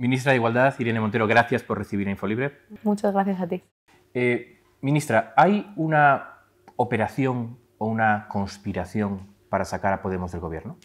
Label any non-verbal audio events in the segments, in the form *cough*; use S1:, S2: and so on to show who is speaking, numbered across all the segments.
S1: Ministra de Igualdad, Irene Montero, gracias por recibir a Infolibre.
S2: Muchas gracias a ti.
S1: Eh, ministra, ¿hay una operación o una conspiración para sacar a Podemos del gobierno?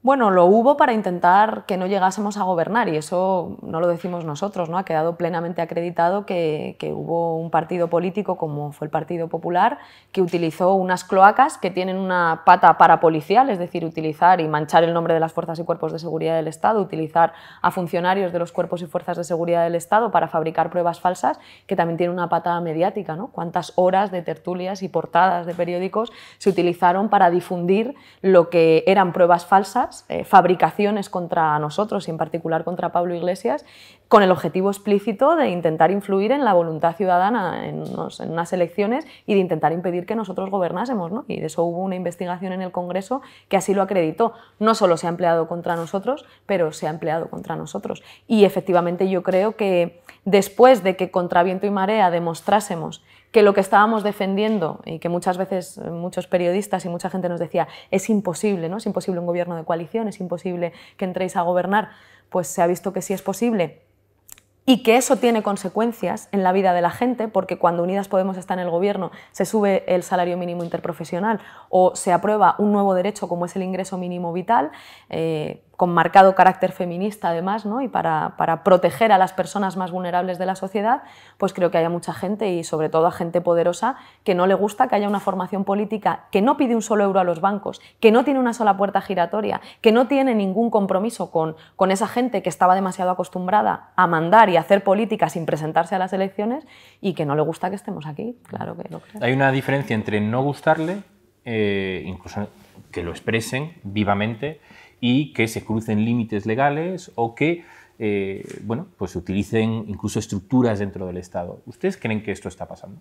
S2: Bueno, lo hubo para intentar que no llegásemos a gobernar y eso no lo decimos nosotros, ¿no? Ha quedado plenamente acreditado que, hubo un partido político como fue el Partido Popular que utilizó unas cloacas que tienen una pata parapolicial, es decir, utilizar y manchar el nombre de las fuerzas y cuerpos de seguridad del Estado, utilizar a funcionarios de los cuerpos y fuerzas de seguridad del Estado para fabricar pruebas falsas, que también tiene una pata mediática, ¿no? Cuántas horas de tertulias y portadas de periódicos se utilizaron para difundir lo que eran pruebas falsas eh, fabricaciones contra nosotros y en particular contra Pablo Iglesias, con el objetivo explícito de intentar influir en la voluntad ciudadana en, unas elecciones y de intentar impedir que nosotros gobernásemos. Y de eso hubo una investigación en el Congreso que así lo acreditó. No solo se ha empleado contra nosotros, pero se ha empleado contra nosotros. Y efectivamente yo creo que después de que contra viento y marea demostrásemos que lo que estábamos defendiendo y que muchas veces eh, muchos periodistas y mucha gente nos decía es imposible, ¿no? Es imposible un gobierno de coalición, es imposible que entréis a gobernar, pues se ha visto que sí es posible y que eso tiene consecuencias en la vida de la gente, porque cuando Unidas Podemos está en el gobierno se sube el salario mínimo interprofesional o se aprueba un nuevo derecho como es el ingreso mínimo vital, eh, con marcado carácter feminista además, ¿no? y para, proteger a las personas más vulnerables de la sociedad, pues creo que haya mucha gente y sobre todo a gente poderosa que no le gusta que haya una formación política que no pide un solo euro a los bancos, que no tiene una sola puerta giratoria, que no tiene ningún compromiso con, esa gente que estaba demasiado acostumbrada a mandar y hacer política sin presentarse a las elecciones y que no le gusta que estemos aquí, claro
S1: que lo creo. Hay una diferencia entre no gustarle, eh, incluso que lo expresen vivamente, y que se crucen límites legales o que eh, bueno, pues se utilicen incluso estructuras dentro del Estado. ¿Ustedes creen que esto está pasando?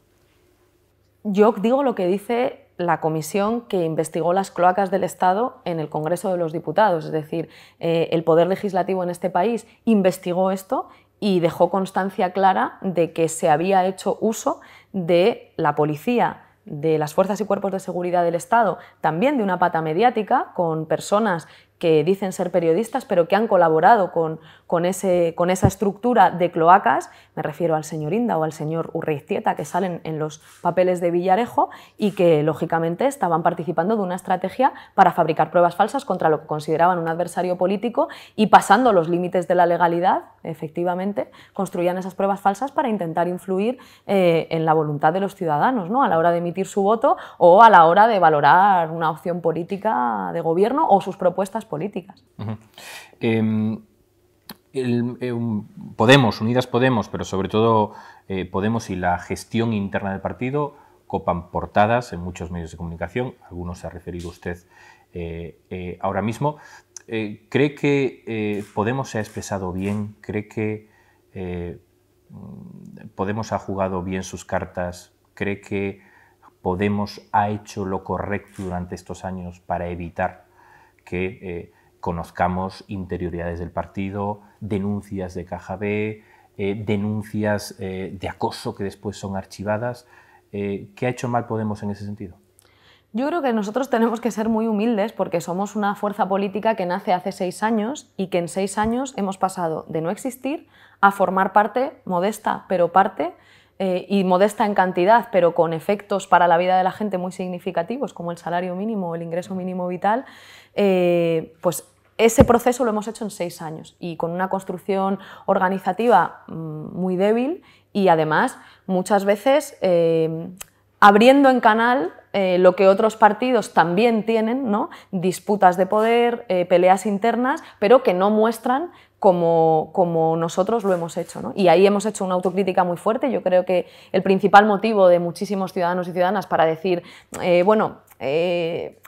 S2: Yo digo lo que dice la comisión que investigó las cloacas del Estado en el Congreso de los Diputados, es decir, eh, el Poder Legislativo en este país investigó esto y dejó constancia clara de que se había hecho uso de la policía, de las fuerzas y cuerpos de seguridad del Estado, también de una pata mediática, con personas que dicen ser periodistas, pero que han colaborado con, con, ese, con esa estructura de cloacas, me refiero al señor Inda o al señor Urreiztieta, que salen en los papeles de Villarejo y que, lógicamente, estaban participando de una estrategia para fabricar pruebas falsas contra lo que consideraban un adversario político y pasando los límites de la legalidad, efectivamente, construían esas pruebas falsas para intentar influir eh, en la voluntad de los ciudadanos ¿no? a la hora de emitir su voto o a la hora de valorar una opción política de gobierno o sus propuestas políticas.
S1: Em, eh, Podemos, Unidas Podemos, pero sobre todo eh, Podemos y la gestión interna del partido copan portadas en muchos medios de comunicación, algunos se ha referido usted eh, ahora mismo. ¿Cree que Podemos se ha expresado bien? ¿Cree que Podemos ha jugado bien sus cartas? ¿Cree que Podemos ha hecho lo correcto durante estos años para evitar que eh, conozcamos interioridades del partido, denuncias de Caja B, eh, denuncias eh, de acoso que después son archivadas. ¿Qué ha hecho mal Podemos en ese sentido?
S2: Yo creo que nosotros tenemos que ser muy humildes porque somos una fuerza política que nace hace seis años y que en seis años hemos pasado de no existir a formar parte, modesta pero parte, y modesta en cantidad, pero con efectos para la vida de la gente muy significativos, como el salario mínimo o el ingreso mínimo vital, eh, pues ese proceso lo hemos hecho en seis años y con una construcción organizativa mm, muy débil y además muchas veces eh, abriendo en canal eh, lo que otros partidos también tienen, ¿no? disputas de poder, peleas internas, pero que no muestran como, nosotros lo hemos hecho. Y ahí hemos hecho una autocrítica muy fuerte. Yo creo que el principal motivo de muchísimos ciudadanos y ciudadanas para decir, bueno,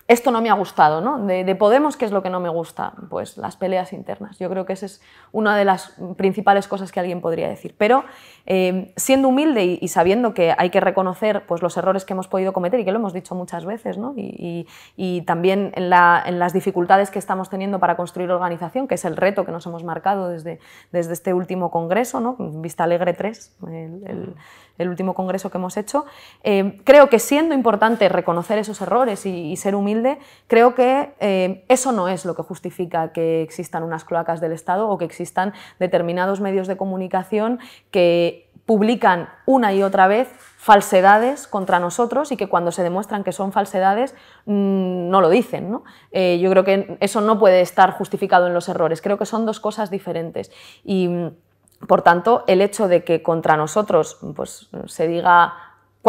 S2: esto no me ha gustado, ¿no? De, Podemos, ¿qué es lo que no me gusta? Pues las peleas internas. Yo creo que esa es una de las principales cosas que alguien podría decir. Pero eh, siendo humilde y, sabiendo que hay que reconocer pues, los errores que hemos podido cometer y que lo hemos dicho muchas veces, ¿no? y, también en, las dificultades que estamos teniendo para construir organización, que es el reto que nos hemos marcado desde, desde este último congreso, ¿no? Vista Alegre 3, el, último congreso que hemos hecho. Eh, creo que siendo importante reconocer esos errores y ser humilde, creo que eh, eso no es lo que justifica que existan unas cloacas del Estado o que existan determinados medios de comunicación que publican una y otra vez falsedades contra nosotros y que cuando se demuestran que son falsedades mm, no lo dicen. Eh, yo creo que eso no puede estar justificado en los errores. Creo que son dos cosas diferentes. Y mm, por tanto, el hecho de que contra nosotros pues, se diga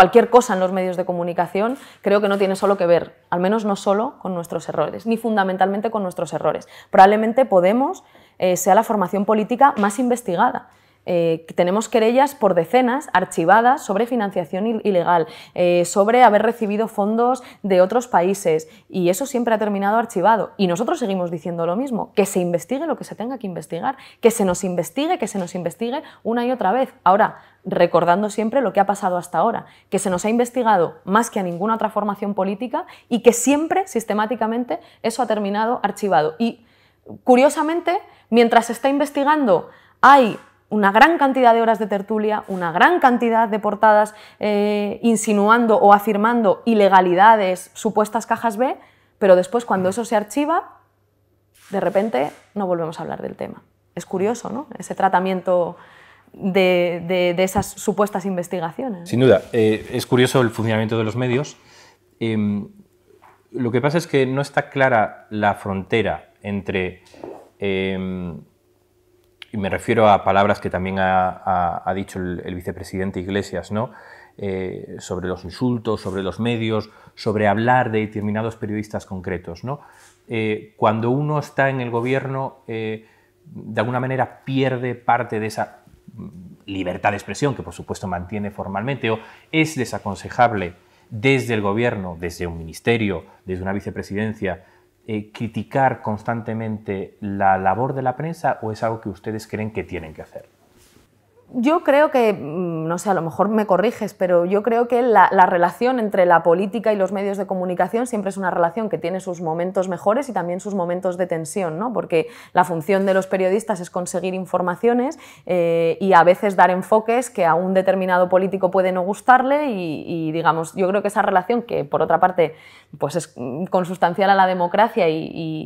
S2: cualquier cosa en los medios de comunicación, creo que no tiene solo que ver, al menos no solo con nuestros errores, ni fundamentalmente con nuestros errores. Probablemente Podemos eh, sea la formación política más investigada. Eh, tenemos querellas por decenas archivadas sobre financiación ilegal, eh, sobre haber recibido fondos de otros países y eso siempre ha terminado archivado. Y nosotros seguimos diciendo lo mismo, que se investigue lo que se tenga que investigar, que se nos investigue, que se nos investigue una y otra vez. Ahora, recordando siempre lo que ha pasado hasta ahora, que se nos ha investigado más que a ninguna otra formación política y que siempre, sistemáticamente, eso ha terminado archivado. Y, curiosamente, mientras se está investigando, hay una gran cantidad de horas de tertulia, una gran cantidad de portadas eh, insinuando o afirmando ilegalidades, supuestas cajas B, pero después cuando eso se archiva, de repente no volvemos a hablar del tema. Es curioso, ¿no? Ese tratamiento de, esas supuestas investigaciones.
S1: Sin duda, eh, es curioso el funcionamiento de los medios. Em, lo que pasa es que no está clara la frontera entre, em, y me refiero a palabras que también ha, dicho el, vicepresidente Iglesias, ¿no? Eh, sobre los insultos, sobre los medios, sobre hablar de determinados periodistas concretos. Eh, cuando uno está en el gobierno, de alguna manera pierde parte de esa libertad de expresión, que por supuesto mantiene formalmente, o es desaconsejable desde el gobierno, desde un ministerio, desde una vicepresidencia, eh, criticar constantemente la labor de la prensa o es algo que ustedes creen que tienen que hacer?
S2: yo creo que, mm, no sé, a lo mejor me corriges, pero yo creo que la, relación entre la política y los medios de comunicación siempre es una relación que tiene sus momentos mejores y también sus momentos de tensión, ¿no? Porque la función de los periodistas es conseguir informaciones eh, y a veces dar enfoques que a un determinado político puede no gustarle y, digamos, yo creo que esa relación, que por otra parte pues es mm, consustancial a la democracia y,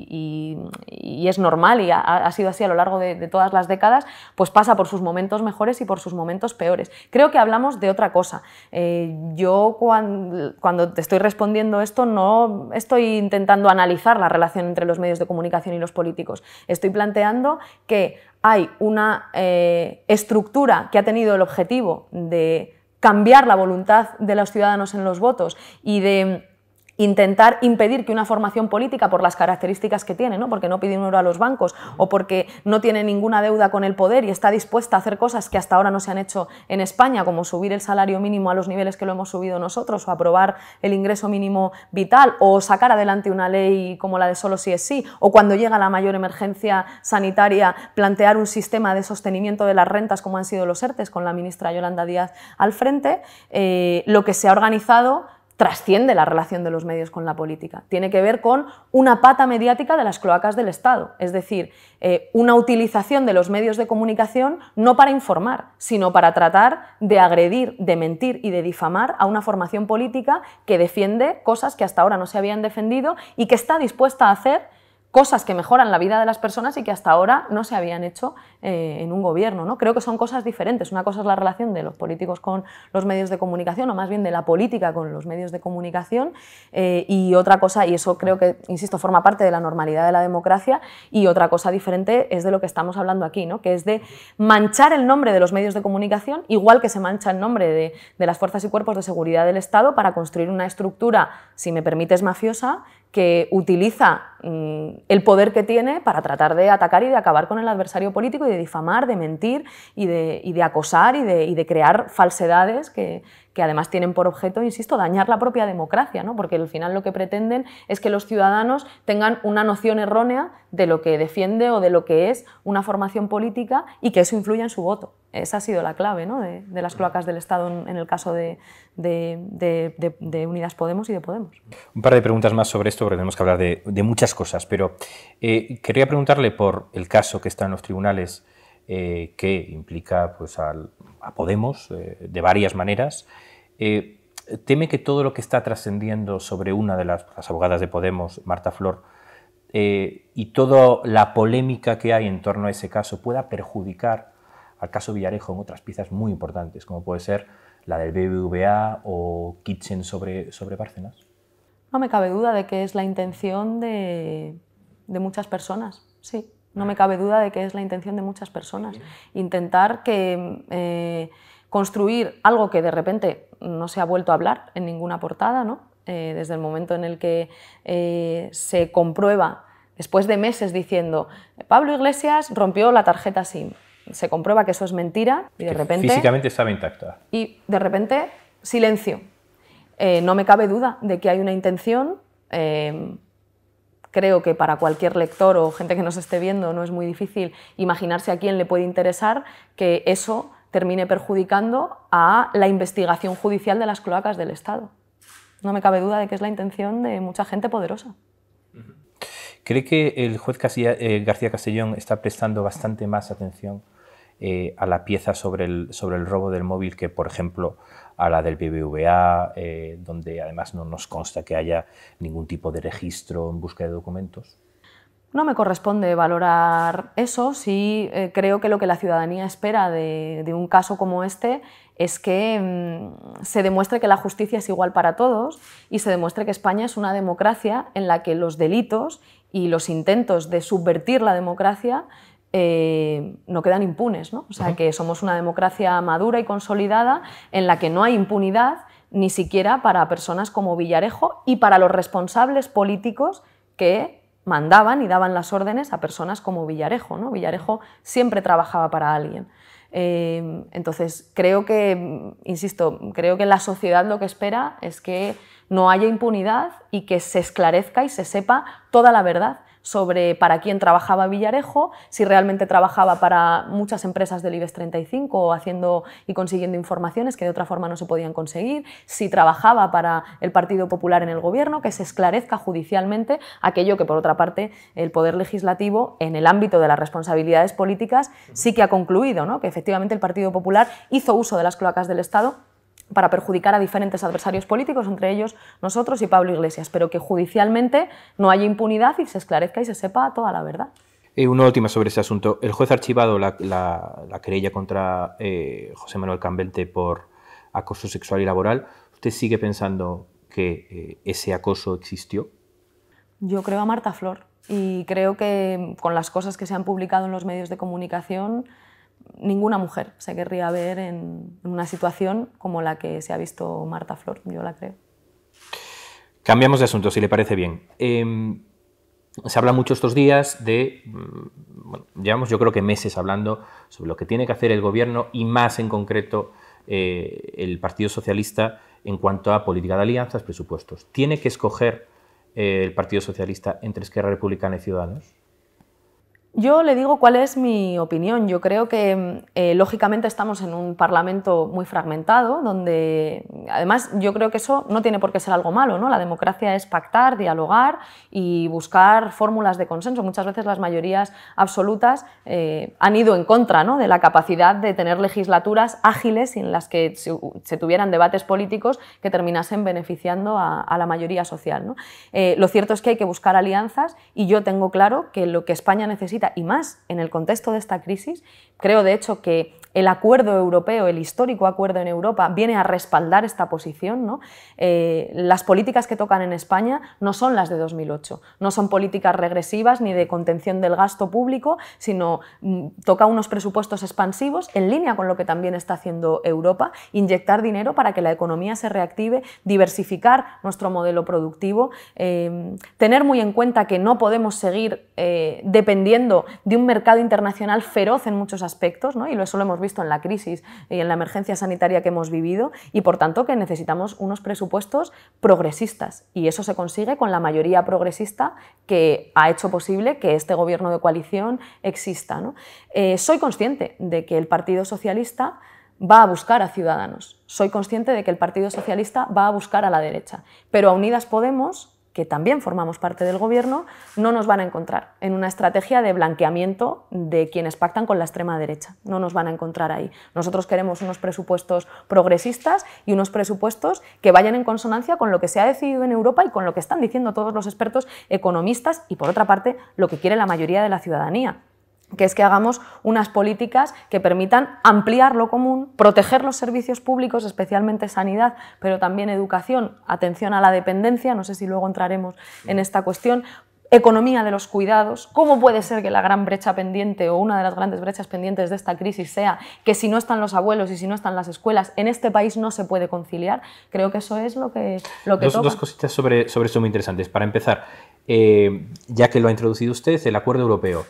S2: es normal y ha, sido así a lo largo de, de todas las décadas, pues pasa por sus momentos mejores y por sus momentos peores. Creo que hablamos de otra cosa. Eh, yo cuando, te estoy respondiendo esto no estoy intentando analizar la relación entre los medios de comunicación y los políticos. Estoy planteando que hay una eh, estructura que ha tenido el objetivo de cambiar la voluntad de los ciudadanos en los votos y de intentar impedir que una formación política, por las características que tiene, porque no pide un euro a los bancos o porque no tiene ninguna deuda con el poder y está dispuesta a hacer cosas que hasta ahora no se han hecho en España, como subir el salario mínimo a los niveles que lo hemos subido nosotros, o aprobar el ingreso mínimo vital, o sacar adelante una ley como la de solo si es sí, o cuando llega la mayor emergencia sanitaria, plantear un sistema de sostenimiento de las rentas como han sido los ERTES con la ministra Yolanda Díaz al frente, eh, lo que se ha organizado trasciende la relación de los medios con la política. Tiene que ver con una pata mediática de las cloacas del Estado, es decir, eh, una utilización de los medios de comunicación no para informar, sino para tratar de agredir, de mentir y de difamar a una formación política que defiende cosas que hasta ahora no se habían defendido y que está dispuesta a hacer cosas que mejoran la vida de las personas y que hasta ahora no se habían hecho eh, en un gobierno. ¿no? Creo que son cosas diferentes. Una cosa es la relación de los políticos con los medios de comunicación, o más bien de la política con los medios de comunicación, eh, y otra cosa, y eso creo que, insisto, forma parte de la normalidad de la democracia, y otra cosa diferente es de lo que estamos hablando aquí, ¿no? que es de manchar el nombre de los medios de comunicación, igual que se mancha el nombre de, de las fuerzas y cuerpos de seguridad del Estado, para construir una estructura, si me permites, mafiosa, que utiliza mm, el poder que tiene para tratar de atacar y de acabar con el adversario político y de difamar, de mentir y de, acosar y de, y de, crear falsedades que, que además tienen por objeto, insisto, dañar la propia democracia, ¿no? porque al final lo que pretenden es que los ciudadanos tengan una noción errónea de lo que defiende o de lo que es una formación política y que eso influya en su voto. Esa ha sido la clave de, las cloacas del Estado en, el caso de, Unidas Podemos y de Podemos.
S1: Un par de preguntas más sobre esto, porque tenemos que hablar de, muchas cosas, pero eh, quería preguntarle por el caso que está en los tribunales eh, que implica pues, a Podemos eh, de varias maneras, eh, teme que todo lo que está trascendiendo sobre una de las, abogadas de Podemos, Marta Flor, y toda la polémica que hay en torno a ese caso pueda perjudicar al caso Villarejo en otras piezas muy importantes, como puede ser la del BBVA o Kitchen sobre, sobre Bárcenas.
S2: No me cabe duda de que es la intención de, de muchas personas, sí. No me cabe duda de que es la intención de muchas personas. Intentar que eh, construir algo que de repente no se ha vuelto a hablar en ninguna portada, ¿no? Eh, desde el momento en el que eh, se comprueba, después de meses diciendo, Pablo Iglesias rompió la tarjeta SIM. Se comprueba que eso es mentira y de repente... Físicamente
S1: estaba intacta.
S2: Y de repente, silencio. no me cabe duda de que hay una intención creo que para cualquier lector o gente que nos esté viendo no es muy difícil imaginarse a quién le puede interesar que eso termine perjudicando a la investigación judicial de las cloacas del Estado. No me cabe duda de que es la intención de mucha gente poderosa.
S1: ¿Cree que el juez eh, García Castellón está prestando bastante más atención eh, a la pieza sobre sobre el robo del móvil que, por ejemplo, a la del BBVA, eh, donde además no nos consta que haya ningún tipo de registro en búsqueda de documentos?
S2: No me corresponde valorar eso, sí eh, creo que lo que la ciudadanía espera de, un caso como este es que mm, se demuestre que la justicia es igual para todos y se demuestre que España es una democracia en la que los delitos y los intentos de subvertir la democracia eh, no quedan impunes. ¿no? O sea, que somos una democracia madura y consolidada en la que no hay impunidad ni siquiera para personas como Villarejo y para los responsables políticos que mandaban y daban las órdenes a personas como Villarejo. ¿no? Villarejo siempre trabajaba para alguien. Eh, entonces, creo que, insisto, creo que la sociedad lo que espera es que no haya impunidad y que se esclarezca y se sepa toda la verdad sobre para quién trabajaba Villarejo, si realmente trabajaba para muchas empresas del IBEX 35 haciendo y consiguiendo informaciones que de otra forma no se podían conseguir, si trabajaba para el Partido Popular en el gobierno, que se esclarezca judicialmente aquello que por otra parte el Poder Legislativo en el ámbito de las responsabilidades políticas sí que ha concluido, ¿no? que efectivamente el Partido Popular hizo uso de las cloacas del Estado para perjudicar a diferentes adversarios políticos, entre ellos nosotros y Pablo Iglesias, pero que judicialmente no haya impunidad y se esclarezca y se sepa toda la verdad.
S1: una última sobre ese asunto. El juez ha archivado la, querella contra eh, José Manuel Cambente por acoso sexual y laboral. ¿Usted sigue pensando que eh, ese acoso existió?
S2: Yo creo a Marta Flor y creo que con las cosas que se han publicado en los medios de comunicación ninguna mujer se querría ver en, una situación como la que se ha visto Marta Flor, yo la creo.
S1: Cambiamos de asunto, si le parece bien. Em, se habla mucho estos días de, mm, bueno, llevamos yo creo que meses hablando sobre lo que tiene que hacer el gobierno y más en concreto eh, el Partido Socialista en cuanto a política de alianzas, presupuestos. ¿Tiene que escoger eh, el Partido Socialista entre Esquerra Republicana y Ciudadanos?
S2: Yo le digo cuál es mi opinión. Yo creo que, mm, eh, lógicamente, estamos en un Parlamento muy fragmentado, donde, además, yo creo que eso no tiene por qué ser algo malo, ¿no? La democracia es pactar, dialogar y buscar fórmulas de consenso. Muchas veces las mayorías absolutas eh, han ido en contra de la capacidad de tener legislaturas ágiles en las que se, tuvieran debates políticos que terminasen beneficiando a, la mayoría social. Eh, lo cierto es que hay que buscar alianzas y yo tengo claro que lo que España necesita y más en el contexto de esta crisis. Creo, de hecho, que el acuerdo europeo, el histórico acuerdo en Europa, viene a respaldar esta posición. ¿no? Eh, las políticas que tocan en España no son las de 2008, no son políticas regresivas ni de contención del gasto público, sino mm, toca unos presupuestos expansivos en línea con lo que también está haciendo Europa, inyectar dinero para que la economía se reactive, diversificar nuestro modelo productivo, em, tener muy en cuenta que no podemos seguir eh, dependiendo de un mercado internacional feroz en muchos aspectos, ¿no? y eso lo hemos visto en la crisis y en la emergencia sanitaria que hemos vivido y por tanto que necesitamos unos presupuestos progresistas y eso se consigue con la mayoría progresista que ha hecho posible que este gobierno de coalición exista. Eh, soy consciente de que el Partido Socialista va a buscar a Ciudadanos. Soy consciente de que el Partido Socialista va a buscar a la derecha. Pero a Unidas Podemos que también formamos parte del gobierno, no nos van a encontrar en una estrategia de blanqueamiento de quienes pactan con la extrema derecha. No nos van a encontrar ahí. Nosotros queremos unos presupuestos progresistas y unos presupuestos que vayan en consonancia con lo que se ha decidido en Europa y con lo que están diciendo todos los expertos economistas y, por otra parte, lo que quiere la mayoría de la ciudadanía que es que hagamos unas políticas que permitan ampliar lo común, proteger los servicios públicos, especialmente sanidad, pero también educación, atención a la dependencia, no sé si luego entraremos en esta cuestión, economía de los cuidados, cómo puede ser que la gran brecha pendiente o una de las grandes brechas pendientes de esta crisis sea que si no están los abuelos y si no están las escuelas, en este país no se puede conciliar. Creo que eso es lo que, lo que dos, dos
S1: cositas sobre, sobre muy interesantes. Para empezar, eh, ya que lo ha introducido usted, el acuerdo europeo.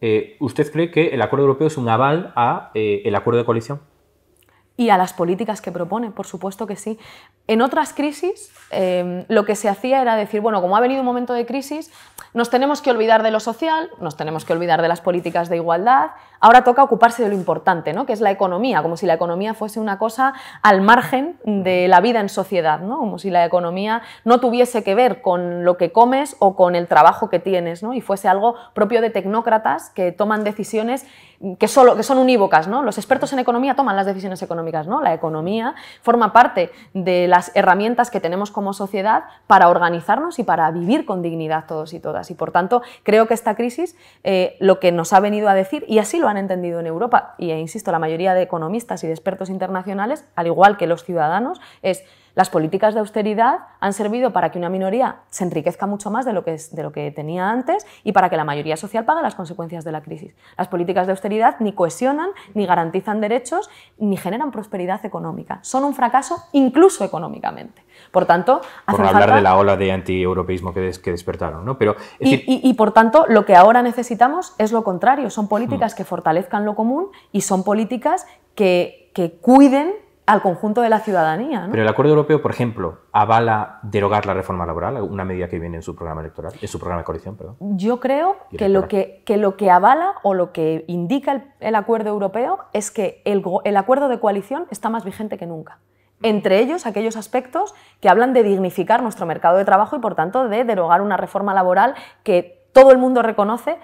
S1: Eh, ¿usted cree que el acuerdo europeo es un aval a eh, el acuerdo de coalición?
S2: Y a las políticas que propone, por supuesto que sí. En otras crisis, em, lo que se hacía era decir, bueno, como ha venido un momento de crisis, nos tenemos que olvidar de lo social, nos tenemos que olvidar de las políticas de igualdad, ahora toca ocuparse de lo importante, que es la economía, como si la economía fuese una cosa al margen de la vida en sociedad, ¿no? como si la economía no tuviese que ver con lo que comes o con el trabajo que tienes, ¿no? y fuese algo propio de tecnócratas que toman decisiones que, solo, que son unívocas. ¿no? Los expertos en economía toman las decisiones económicas. ¿no? La economía forma parte de las herramientas que tenemos como sociedad para organizarnos y para vivir con dignidad todos y todas. Y por tanto, creo que esta crisis eh, lo que nos ha venido a decir, y así lo han entendido en Europa, y e insisto, la mayoría de economistas y de expertos internacionales, al igual que los ciudadanos, es las políticas de austeridad han servido para que una minoría se enriquezca mucho más de lo, que, de lo que tenía antes y para que la mayoría social pague las consecuencias de la crisis. Las políticas de austeridad ni cohesionan, ni garantizan derechos, ni generan prosperidad económica. Son un fracaso incluso económicamente. Por tanto, hablar de la
S1: ola de antieuropeísmo que, que despertaron, Pero y,
S2: por tanto, lo que ahora necesitamos es lo contrario. Son políticas mm. que fortalezcan lo común y son políticas que, que cuiden al conjunto de la ciudadanía. Pero
S1: el acuerdo europeo, por ejemplo, avala derogar la reforma laboral, una medida que viene en su programa electoral, en su programa de coalición, perdón.
S2: Yo creo que lo que, lo que, avala o lo que indica el, acuerdo europeo es que el, el, acuerdo de coalición está más vigente que nunca. Entre ellos, aquellos aspectos que hablan de dignificar nuestro mercado de trabajo y, por tanto, de derogar una reforma laboral que todo el mundo reconoce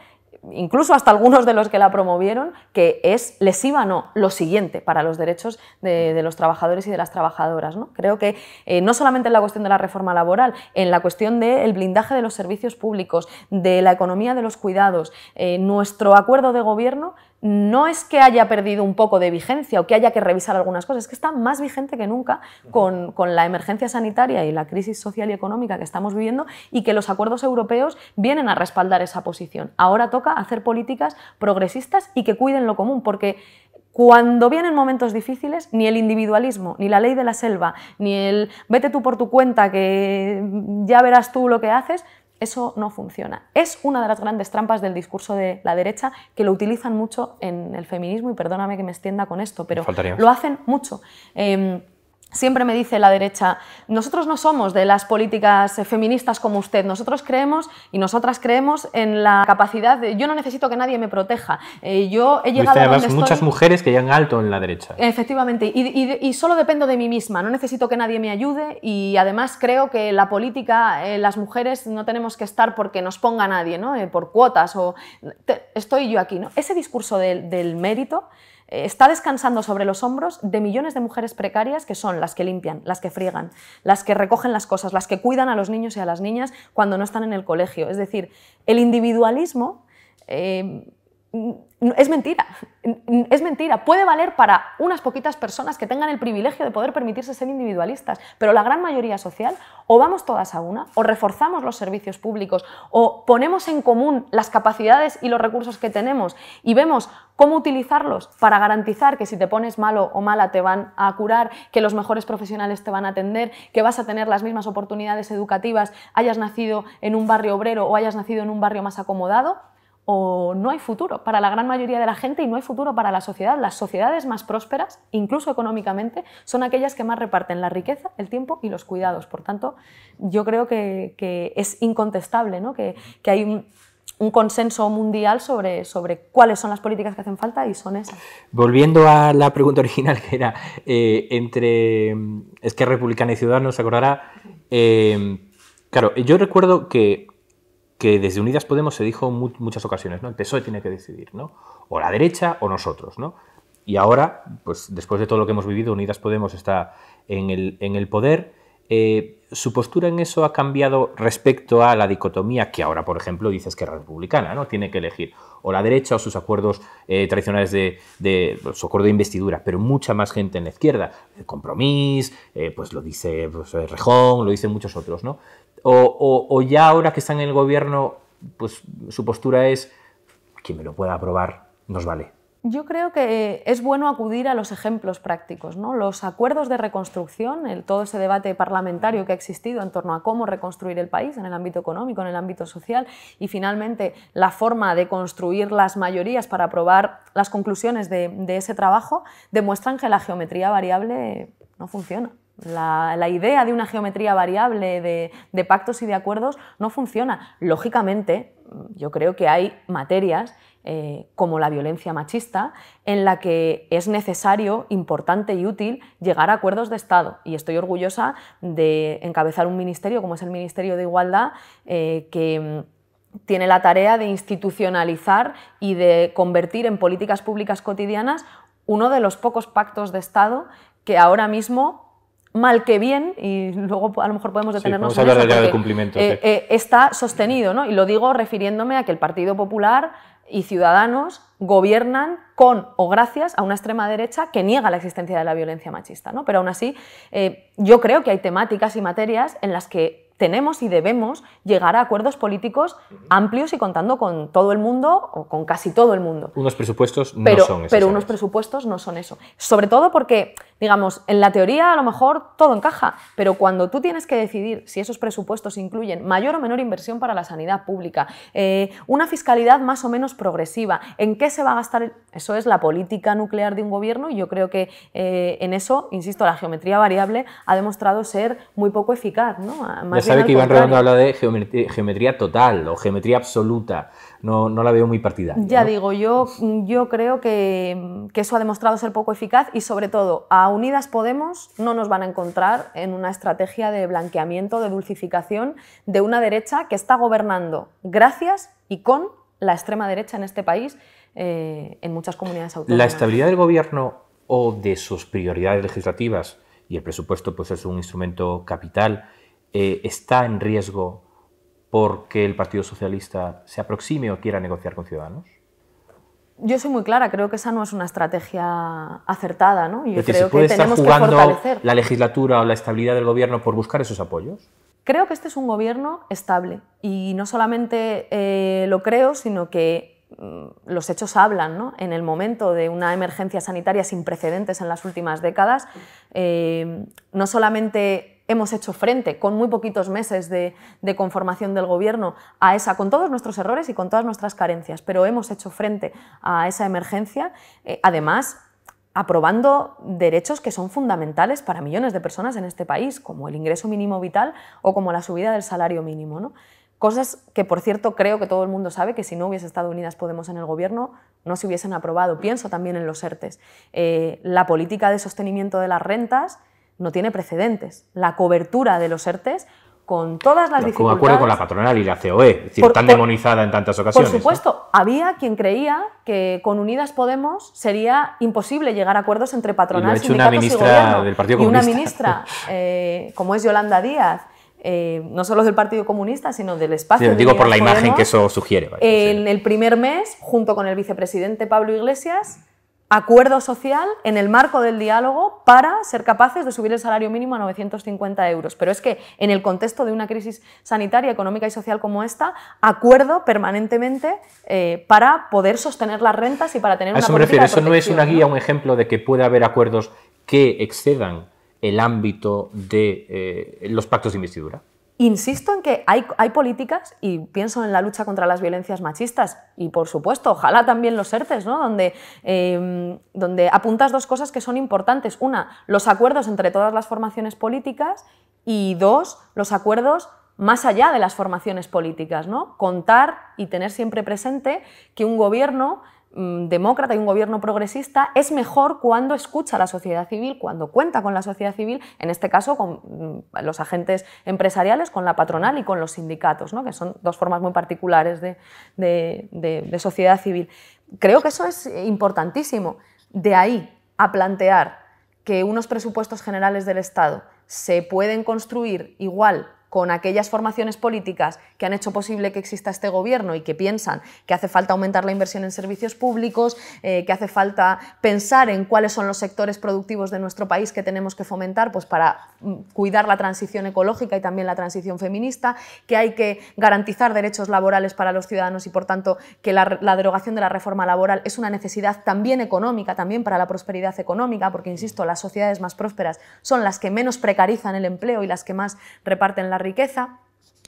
S2: incluso hasta algunos de los que la promovieron, que es lesiva, no, lo siguiente para los derechos de, los trabajadores y de las trabajadoras. ¿no? Creo que eh, no solamente en la cuestión de la reforma laboral, en la cuestión del blindaje de los servicios públicos, de la economía de los cuidados, eh, nuestro acuerdo de gobierno no es que haya perdido un poco de vigencia o que haya que revisar algunas cosas, es que está más vigente que nunca con, con, la emergencia sanitaria y la crisis social y económica que estamos viviendo y que los acuerdos europeos vienen a respaldar esa posición. Ahora toca hacer políticas progresistas y que cuiden lo común, porque cuando vienen momentos difíciles, ni el individualismo, ni la ley de la selva, ni el vete tú por tu cuenta que ya verás tú lo que haces, eso no funciona. Es una de las grandes trampas del discurso de la derecha que lo utilizan mucho en el feminismo y perdóname que me extienda con esto, pero lo hacen mucho. Em, Siempre me dice la derecha, nosotros no somos de las políticas feministas como usted, nosotros creemos y nosotras creemos en la capacidad de, yo no necesito que nadie me proteja, eh, yo he llegado a muchas
S1: mujeres que llegan alto en la derecha.
S2: Efectivamente, y, solo dependo de mí misma, no necesito que nadie me ayude y además creo que la política, eh, las mujeres no tenemos que estar porque nos ponga nadie, ¿no? Eh, por cuotas o estoy yo aquí. ¿no? Ese discurso del mérito está descansando sobre los hombros de millones de mujeres precarias que son las que limpian, las que friegan, las que recogen las cosas, las que cuidan a los niños y a las niñas cuando no están en el colegio. Es decir, el individualismo eh, es mentira, es mentira. Puede valer para unas poquitas personas que tengan el privilegio de poder permitirse ser individualistas, pero la gran mayoría social o vamos todas a una, o reforzamos los servicios públicos, o ponemos en común las capacidades y los recursos que tenemos y vemos cómo utilizarlos para garantizar que si te pones malo o mala te van a curar, que los mejores profesionales te van a atender, que vas a tener las mismas oportunidades educativas, hayas nacido en un barrio obrero o hayas nacido en un barrio más acomodado no hay futuro para la gran mayoría de la gente y no hay futuro para la sociedad. Las sociedades más prósperas, incluso económicamente, son aquellas que más reparten la riqueza, el tiempo y los cuidados. Por tanto, yo creo que, es incontestable que, hay un, consenso mundial sobre, sobre cuáles son las políticas que hacen falta y son esas.
S1: Volviendo a la pregunta original que era eh, entre es que Republicana y Ciudadanos, se acordará. Eh, claro, yo recuerdo que que desde Unidas Podemos se dijo en muchas ocasiones, ¿no? El PSOE tiene que decidir, ¿no? O la derecha o nosotros, ¿no? Y ahora, pues después de todo lo que hemos vivido, Unidas Podemos está en el, poder. Eh, ¿Su postura en eso ha cambiado respecto a la dicotomía que ahora, por ejemplo, dices que es republicana, ¿no? Tiene que elegir o la derecha o sus acuerdos eh, tradicionales de, de, pues, su acuerdo de investidura, pero mucha más gente en la izquierda. El compromis, eh, pues lo dice pues, Rejón, lo dicen muchos otros, ¿no? O, ya ahora que están en el gobierno, pues su postura es, quien me lo pueda aprobar, nos vale.
S2: Yo creo que eh, es bueno acudir a los ejemplos prácticos. ¿no? Los acuerdos de reconstrucción, todo ese debate parlamentario que ha existido en torno a cómo reconstruir el país en el ámbito económico, en el ámbito social y finalmente la forma de construir las mayorías para aprobar las conclusiones de ese trabajo, demuestran que la geometría variable no funciona. La, idea de una geometría variable de, pactos y de acuerdos no funciona. Lógicamente, yo creo que hay materias eh, como la violencia machista en la que es necesario, importante y útil llegar a acuerdos de Estado. Y estoy orgullosa de encabezar un ministerio como es el Ministerio de Igualdad eh, que mm, tiene la tarea de institucionalizar y de convertir en políticas públicas cotidianas uno de los pocos pactos de Estado que ahora mismo mal que bien, y luego a lo mejor podemos detenernos en eso, de cumplimiento, eh, eh, está sostenido, ¿no? Y lo digo refiriéndome a que el Partido Popular y Ciudadanos gobiernan con o gracias a una extrema derecha que niega la existencia de la violencia machista, ¿no? Pero aún así, eh, yo creo que hay temáticas y materias en las que tenemos y debemos llegar a acuerdos políticos amplios y contando con todo el mundo o con casi todo el mundo.
S1: Unos presupuestos no son eso. Pero unos
S2: presupuestos no son eso. Sobre todo porque Digamos, en la teoría a lo mejor todo encaja, pero cuando tú tienes que decidir si esos presupuestos incluyen mayor o menor inversión para la sanidad pública, eh, una fiscalidad más o menos progresiva, en qué se va a gastar, eso es la política nuclear de un gobierno y yo creo que eh, en eso, insisto, la geometría variable ha demostrado ser muy poco eficaz. ¿no? ya sabe que Iván Redondo habla
S1: de geometría total o geometría absoluta no, la veo muy partidaria.
S2: Ya digo, yo, yo creo que, eso ha demostrado ser poco eficaz y sobre todo a Unidas Podemos no nos van a encontrar en una estrategia de blanqueamiento, de dulcificación de una derecha que está gobernando gracias y con la extrema derecha en este país eh, en muchas comunidades autónomas. La estabilidad
S1: del gobierno o de sus prioridades legislativas, y el presupuesto pues, es un instrumento capital, eh, está en riesgo porque el Partido Socialista se aproxime o quiera negociar con Ciudadanos?
S2: Yo soy muy clara, creo que esa no es una estrategia acertada, ¿no? Yo creo ¿se puede que estar tenemos jugando que fortalecer.
S1: la legislatura o la estabilidad del gobierno por buscar esos apoyos?
S2: Creo que este es un gobierno estable y no solamente eh, lo creo, sino que mm, los hechos hablan, ¿no? En el momento de una emergencia sanitaria sin precedentes en las últimas décadas, eh, no solamente hemos hecho frente con muy poquitos meses de, conformación del gobierno a esa, con todos nuestros errores y con todas nuestras carencias, pero hemos hecho frente a esa emergencia, eh, además aprobando derechos que son fundamentales para millones de personas en este país, como el ingreso mínimo vital o como la subida del salario mínimo. ¿no? Cosas que, por cierto, creo que todo el mundo sabe que si no hubiese estado Unidas Podemos en el gobierno, no se hubiesen aprobado. Pienso también en los ERTES. Eh, la política de sostenimiento de las rentas, no tiene precedentes. La cobertura de los ERTES con todas las dificultades... Como acuerdo con la
S1: patronal y la COE, es decir, tan demonizada en tantas ocasiones. Por
S2: supuesto, había quien creía que con Unidas Podemos sería imposible llegar a acuerdos entre patronal, y sindicatos una ministra Del Partido Comunista. Y una ministra, *laughs* eh, como es Yolanda Díaz, eh, no solo del Partido Comunista, sino del espacio. digo por la imagen que eso sugiere. en el primer mes, junto con el vicepresidente Pablo Iglesias, acuerdo social en el marco del diálogo para ser capaces de subir el salario mínimo a 950 euros. Pero es que en el contexto de una crisis sanitaria, económica y social como esta, acuerdo permanentemente eh, para poder sostener las rentas y para tener un eso Eso no es una guía,
S1: un ejemplo de que puede haber acuerdos que excedan el ámbito de eh, los pactos de investidura.
S2: Insisto en que hay, políticas, y pienso en la lucha contra las violencias machistas, y por supuesto, ojalá también los ERTES, donde, em, donde apuntas dos cosas que son importantes. Una, los acuerdos entre todas las formaciones políticas, y dos, los acuerdos más allá de las formaciones políticas. ¿no? Contar y tener siempre presente que un gobierno Mm, demócrata y un gobierno progresista es mejor cuando escucha a la sociedad civil, cuando cuenta con la sociedad civil, en este caso con mm, los agentes empresariales, con la patronal y con los sindicatos, ¿no? que son dos formas muy particulares de, de sociedad civil. Creo que eso es importantísimo. De ahí a plantear que unos presupuestos generales del Estado se pueden construir igual con aquellas formaciones políticas que han hecho posible que exista este gobierno y que piensan que hace falta aumentar la inversión en servicios públicos, eh, que hace falta pensar en cuáles son los sectores productivos de nuestro país que tenemos que fomentar pues, para mm, cuidar la transición ecológica y también la transición feminista, que hay que garantizar derechos laborales para los ciudadanos y, por tanto, que la derogación de la reforma laboral es una necesidad también económica, también para la prosperidad económica, porque, insisto, las sociedades más prósperas son las que menos precarizan el empleo y las que más reparten la riqueza,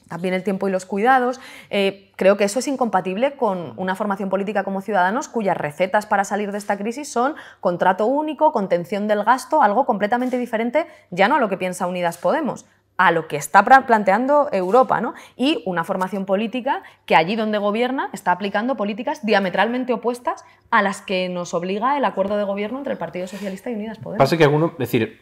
S2: también el tiempo y los cuidados. Eh, creo que eso es incompatible con una formación política como Ciudadanos cuyas recetas para salir de esta crisis son contrato único, contención del gasto, algo completamente diferente ya no a lo que piensa Unidas Podemos a lo que está planteando Europa, ¿no? Y una formación política que allí donde gobierna está aplicando políticas diametralmente opuestas a las que nos obliga el acuerdo de gobierno entre el Partido Socialista y Unidas Podemos. que
S1: alguno, decir,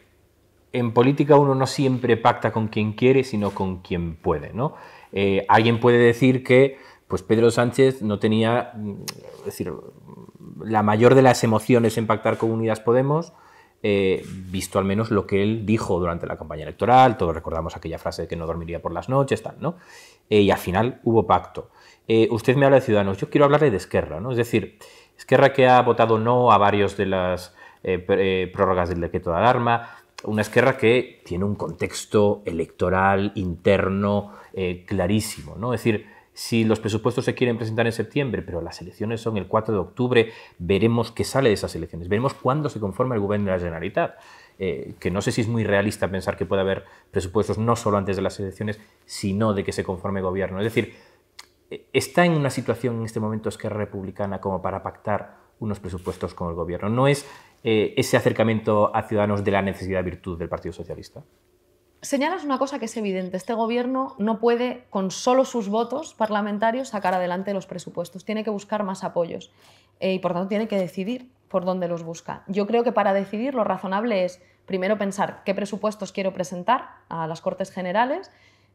S1: en política uno no siempre pacta con quien quiere, sino con quien puede. ¿no? Eh, alguien puede decir que pues Pedro Sánchez no tenía mm, decir, la mayor de las emociones en pactar con Unidas Podemos, eh, visto al menos lo que él dijo durante la campaña electoral, todos recordamos aquella frase de que no dormiría por las noches, tal, ¿no? Eh, y al final hubo pacto. usted me habla de Ciudadanos, yo quiero hablarle de Esquerra, ¿no? Es decir, Esquerra que ha votado no a varios de las prórrogas del decreto de alarma, una Esquerra que tiene un contexto electoral interno eh, clarísimo. ¿no? Es decir, si los presupuestos se quieren presentar en septiembre, pero las elecciones son el 4 de octubre, veremos qué sale de esas elecciones, veremos cuándo se conforma el gobierno de la Generalitat. Eh, que no sé si es muy realista pensar que puede haber presupuestos no solo antes de las elecciones, sino de que se conforme gobierno. Es decir, está en una situación en este momento Esquerra Republicana como para pactar unos presupuestos con el gobierno. No es eh, ese acercamiento a ciudadanos de la necesidad-virtud del Partido Socialista?
S2: Señalas una cosa que es evidente. Este gobierno no puede, con solo sus votos parlamentarios, sacar adelante los presupuestos. Tiene que buscar más apoyos eh, y, por tanto, tiene que decidir por dónde los busca. Yo creo que para decidir lo razonable es, primero, pensar qué presupuestos quiero presentar a las Cortes Generales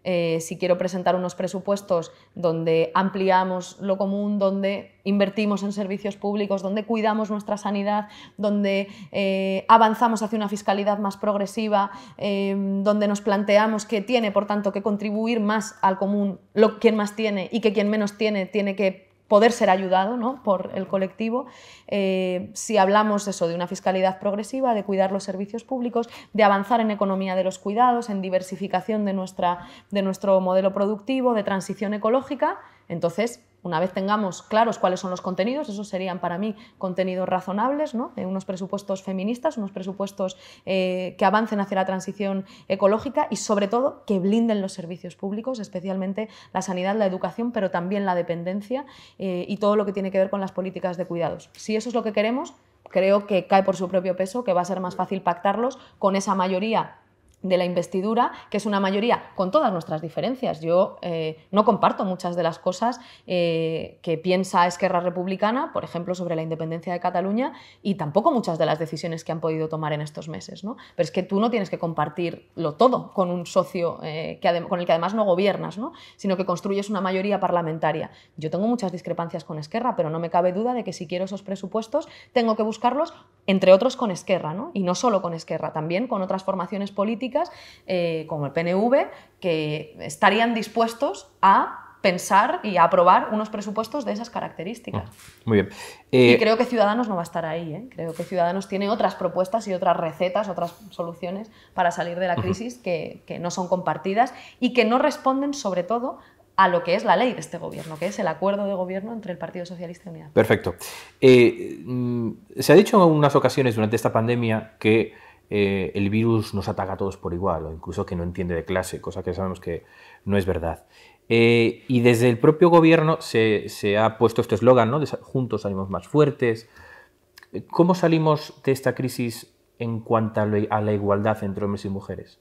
S2: eh, si quiero presentar unos presupuestos donde ampliamos lo común, donde invertimos en servicios públicos, donde cuidamos nuestra sanidad, donde eh, avanzamos hacia una fiscalidad más progresiva, em, donde nos planteamos que tiene, por tanto, que contribuir más al común lo, quien más tiene y que quien menos tiene tiene que poder ser ayudado ¿no? por el colectivo. Eh, si hablamos eso de una fiscalidad progresiva, de cuidar los servicios públicos, de avanzar en economía de los cuidados, en diversificación de, nuestra, de nuestro modelo productivo, de transición ecológica, entonces una vez tengamos claros cuáles son los contenidos, esos serían para mí contenidos razonables, ¿no? Eh, unos presupuestos feministas, unos presupuestos eh, que avancen hacia la transición ecológica y sobre todo que blinden los servicios públicos, especialmente la sanidad, la educación, pero también la dependencia eh, y todo lo que tiene que ver con las políticas de cuidados. Si eso es lo que queremos, creo que cae por su propio peso, que va a ser más fácil pactarlos con esa mayoría de la investidura, que es una mayoría con todas nuestras diferencias. Yo eh, no comparto muchas de las cosas eh, que piensa Esquerra Republicana, por ejemplo, sobre la independencia de Cataluña, y tampoco muchas de las decisiones que han podido tomar en estos meses. ¿no? Pero es que tú no tienes que compartirlo todo con un socio eh, que con el que además no gobiernas, sino que construyes una mayoría parlamentaria. Yo tengo muchas discrepancias con Esquerra, pero no me cabe duda de que si quiero esos presupuestos, tengo que buscarlos, entre otros, con Esquerra, y no solo con Esquerra, también con otras formaciones políticas eh, como el PNV que estarían dispuestos a pensar y a aprobar unos presupuestos de esas características.
S1: Mm, muy bien. y eh, creo que
S2: Ciudadanos no va a estar ahí. ¿eh? Creo que Ciudadanos tiene otras propuestas y otras recetas, otras soluciones para salir de la crisis que, no son compartidas y que no responden sobre todo a lo que es la ley de este gobierno, que es el acuerdo de gobierno entre el Partido Socialista y Unidad.
S1: Perfecto. Mm, se ha dicho en unas ocasiones durante esta pandemia que eh, el virus nos ataca a todos por igual, o incluso que no entiende de clase, cosa que sabemos que no es verdad. Eh, y desde el propio gobierno se, ha puesto este eslogan, ¿no? juntos salimos más fuertes. Eh, ¿Cómo salimos de esta crisis en cuanto a la igualdad entre hombres y mujeres?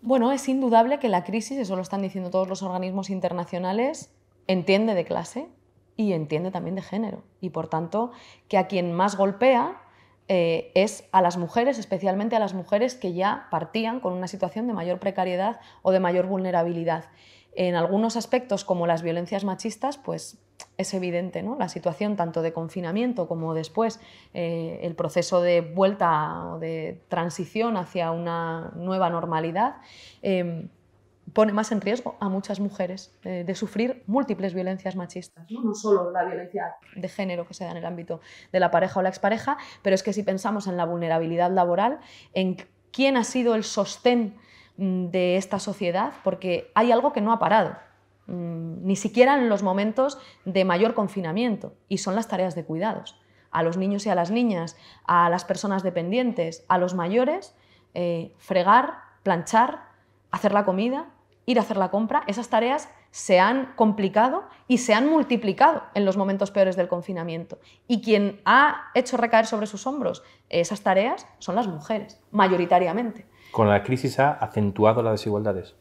S2: Bueno, es indudable que la crisis, eso lo están diciendo todos los organismos internacionales, entiende de clase y entiende también de género. Y por tanto, que a quien más golpea eh, es a las mujeres, especialmente a las mujeres que ya partían con una situación de mayor precariedad o de mayor vulnerabilidad. En algunos aspectos, como las violencias machistas, pues es evidente, ¿no? La situación tanto de confinamiento como después eh, el proceso de vuelta o de transición hacia una nueva normalidad. Em, pone más en riesgo a muchas mujeres eh, de sufrir múltiples violencias machistas. ¿no? solo la violencia de género que se da en el ámbito de la pareja o la expareja, pero es que si pensamos en la vulnerabilidad laboral, en quién ha sido el sostén mm, de esta sociedad, porque hay algo que no ha parado, mm, ni siquiera en los momentos de mayor confinamiento, y son las tareas de cuidados. A los niños y a las niñas, a las personas dependientes, a los mayores, eh, fregar, planchar, hacer la comida, ir a hacer la compra, esas tareas se han complicado y se han multiplicado en los momentos peores del confinamiento. Y quien ha hecho recaer sobre sus hombros esas tareas son las mujeres, mayoritariamente.
S1: Con la crisis ha acentuado las desigualdades.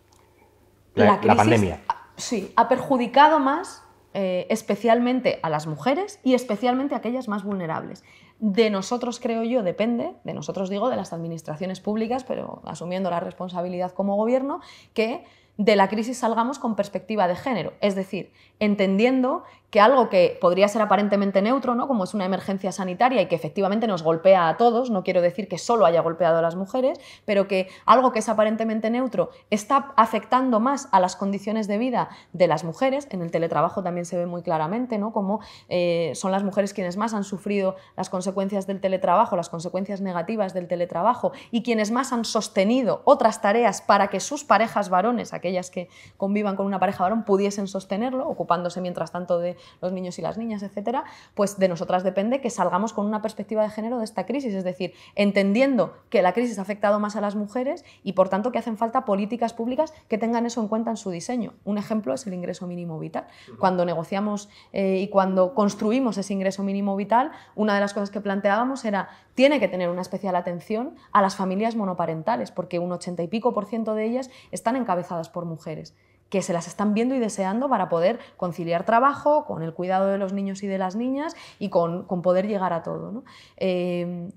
S2: La, crisis, pandemia. Sí, ha perjudicado más eh, especialmente a las mujeres y especialmente a aquellas más vulnerables de nosotros, creo yo, depende, de nosotros digo, de las administraciones públicas, pero asumiendo la responsabilidad como gobierno, que de la crisis salgamos con perspectiva de género, es decir, entendiendo que algo que podría ser aparentemente neutro, ¿no? como es una emergencia sanitaria y que efectivamente nos golpea a todos, no quiero decir que solo haya golpeado a las mujeres, pero que algo que es aparentemente neutro está afectando más a las condiciones de vida de las mujeres, en el teletrabajo también se ve muy claramente ¿no? cómo eh, son las mujeres quienes más han sufrido las consecuencias del teletrabajo, las consecuencias negativas del teletrabajo y quienes más han sostenido otras tareas para que sus parejas varones, aquellas que convivan con una pareja varón, pudiesen sostenerlo, ocupándose mientras tanto de los niños y las niñas, etcétera, pues de nosotras depende que salgamos con una perspectiva de género de esta crisis, es decir, entendiendo que la crisis ha afectado más a las mujeres y por tanto que hacen falta políticas públicas que tengan eso en cuenta en su diseño. Un ejemplo es el ingreso mínimo vital. Cuando negociamos eh, y cuando construimos ese ingreso mínimo vital, una de las cosas que planteábamos era, tiene que tener una especial atención a las familias monoparentales, porque un 80 y pico por ciento de ellas están encabezadas por mujeres que se las están viendo y deseando para poder conciliar trabajo con el cuidado de los niños y de las niñas y con, poder llegar a todo. Eh,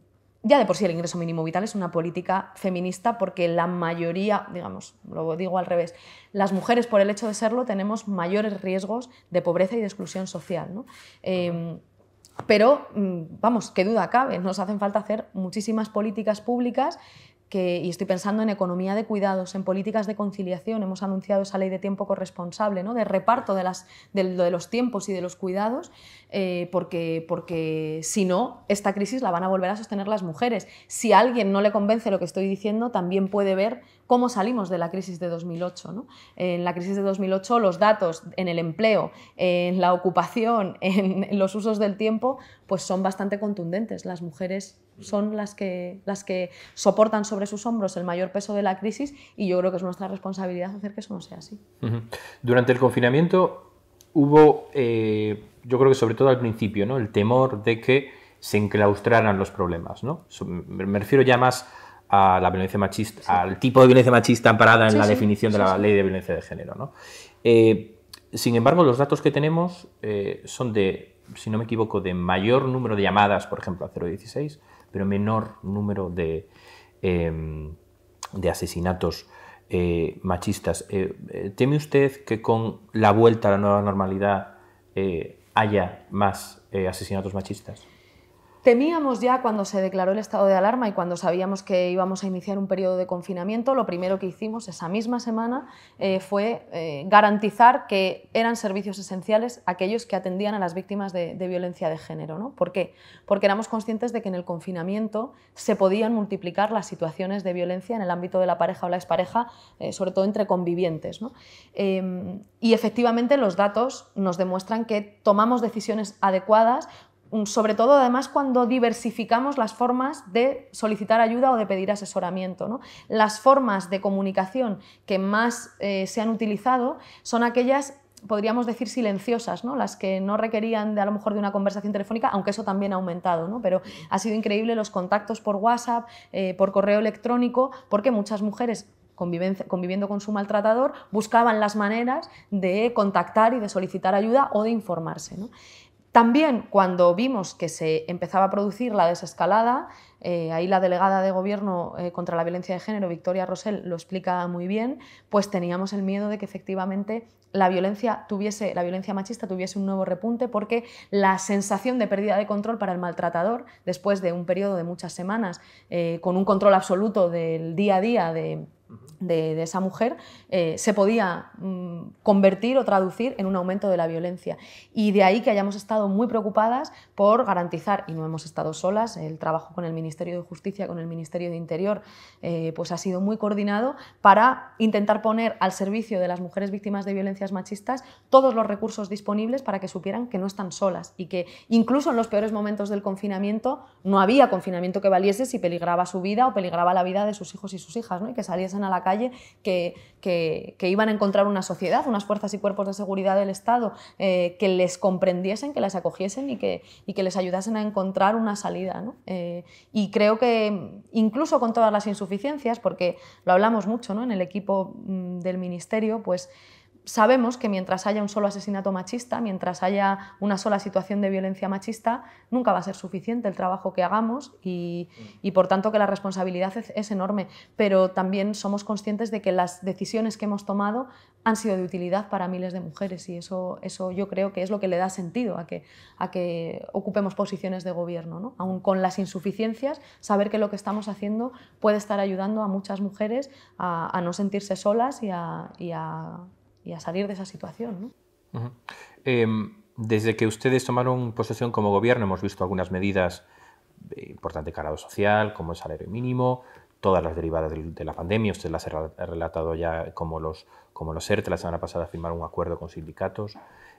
S2: ya de por sí el ingreso mínimo vital es una política feminista porque la mayoría, digamos, lo digo al revés, las mujeres por el hecho de serlo tenemos mayores riesgos de pobreza y de exclusión social. Eh, pero, mm, vamos, qué duda cabe, nos hacen falta hacer muchísimas políticas públicas y estoy pensando en economía de cuidados, en políticas de conciliación, hemos anunciado esa ley de tiempo corresponsable, ¿no? de reparto de, los tiempos y de los cuidados, eh, porque, porque si no, esta crisis la van a volver a sostener las mujeres. Si a alguien no le convence lo que estoy diciendo, también puede ver cómo salimos de la crisis de 2008. En la crisis de 2008 los datos en el empleo, en la ocupación, *laughs* en los usos del tiempo, pues son bastante contundentes. Las mujeres son las que, las que soportan sobre sus hombros el mayor peso de la crisis y yo creo que es nuestra responsabilidad hacer que eso no sea así.
S1: Durante el confinamiento hubo, eh, yo creo que sobre todo al principio, ¿no? el temor de que se enclaustraran los problemas. Me refiero ya más a la violencia machista, al tipo de violencia machista amparada en la definición de la ley de violencia de género. Eh, sin embargo, los datos que tenemos eh, son de, si no me equivoco, de mayor número de llamadas, por ejemplo, a 016, pero menor número de, em, de asesinatos eh, machistas. ¿Teme usted que con la vuelta a la nueva normalidad haya más asesinatos machistas?
S2: Temíamos ya cuando se declaró el estado de alarma y cuando sabíamos que íbamos a iniciar un periodo de confinamiento, lo primero que hicimos esa misma semana eh, fue eh, garantizar que eran servicios esenciales aquellos que atendían a las víctimas de, violencia de género. ¿no? ¿Por qué? Porque éramos conscientes de que en el confinamiento se podían multiplicar las situaciones de violencia en el ámbito de la pareja o la expareja, eh, sobre todo entre convivientes. Em, y efectivamente los datos nos demuestran que tomamos decisiones adecuadas sobre todo además cuando diversificamos las formas de solicitar ayuda o de pedir asesoramiento. Las formas de comunicación que más eh, se han utilizado son aquellas podríamos decir silenciosas, las que no requerían de a lo mejor de una conversación telefónica, aunque eso también ha aumentado, pero ha sido increíble los contactos por WhatsApp, eh, por correo electrónico, porque muchas mujeres conviviendo con su maltratador buscaban las maneras de contactar y de solicitar ayuda o de informarse. También cuando vimos que se empezaba a producir la desescalada, eh, ahí la delegada de gobierno eh, contra la violencia de género, Victoria Rosell, lo explica muy bien, pues teníamos el miedo de que efectivamente la violencia, tuviese, la violencia machista tuviese un nuevo repunte porque la sensación de pérdida de control para el maltratador, después de un periodo de muchas semanas, eh, con un control absoluto del día a día de, esa mujer se podía mm, convertir o traducir en un aumento de la violencia. Y de ahí que hayamos estado muy preocupadas por garantizar, y no hemos estado solas, el trabajo con el Ministerio Ministerio de Justicia, con el Ministerio de Interior, eh, pues ha sido muy coordinado para intentar poner al servicio de las mujeres víctimas de violencias machistas todos los recursos disponibles para que supieran que no están solas y que incluso en los peores momentos del confinamiento no había confinamiento que valiese si peligraba su vida o peligraba la vida de sus hijos y sus hijas, ¿no? y que saliesen a la calle, que, que, iban a encontrar una sociedad, unas fuerzas y cuerpos de seguridad del Estado eh, que les comprendiesen, que las acogiesen y que, y que les ayudasen a encontrar una salida. ¿no? Eh, y creo que mm, incluso con todas las insuficiencias, porque lo hablamos mucho ¿no? en el equipo mm, del ministerio, pues sabemos que mientras haya un solo asesinato machista, mientras haya una sola situación de violencia machista, nunca va a ser suficiente el trabajo que hagamos y, y por tanto que la responsabilidad es, enorme. Pero también somos conscientes de que las decisiones que hemos tomado han sido de utilidad para miles de mujeres y eso, eso yo creo que es lo que le da sentido a que, a que ocupemos posiciones de gobierno. ¿no? Aun con las insuficiencias, saber que lo que estamos haciendo puede estar ayudando a muchas mujeres a, no sentirse solas y a y a salir de esa situación.
S1: Em, desde que ustedes tomaron posesión como gobierno hemos visto algunas medidas de eh, importante social, como el salario mínimo, todas las derivadas de, la pandemia. Usted las ha relatado ya como los, como los ERTE. La semana pasada firmaron un acuerdo con sindicatos.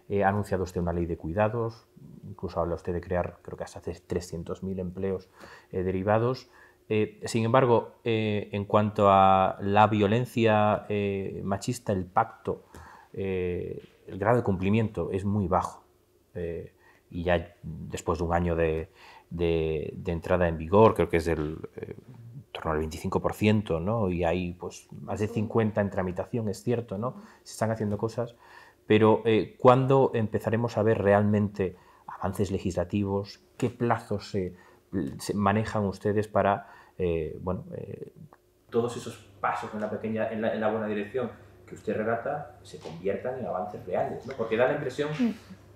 S1: Eh, ha anunciado usted una ley de cuidados. Incluso habla usted de crear, creo que hasta 300.000 empleos eh, derivados. Eh, sin embargo, eh, en cuanto a la violencia eh, machista, el pacto, el grado de cumplimiento es muy bajo. y ya después de un año de, entrada en vigor, creo que es del torno al 25%, ¿no? y hay pues, más de 50 en tramitación, es cierto, ¿no? se están haciendo cosas, pero ¿cuándo empezaremos a ver realmente avances legislativos? ¿Qué plazos se manejan ustedes para eh, bueno, eh, todos esos pasos en la, pequeña, en la, buena dirección que usted relata se conviertan en avances reales, porque da la impresión,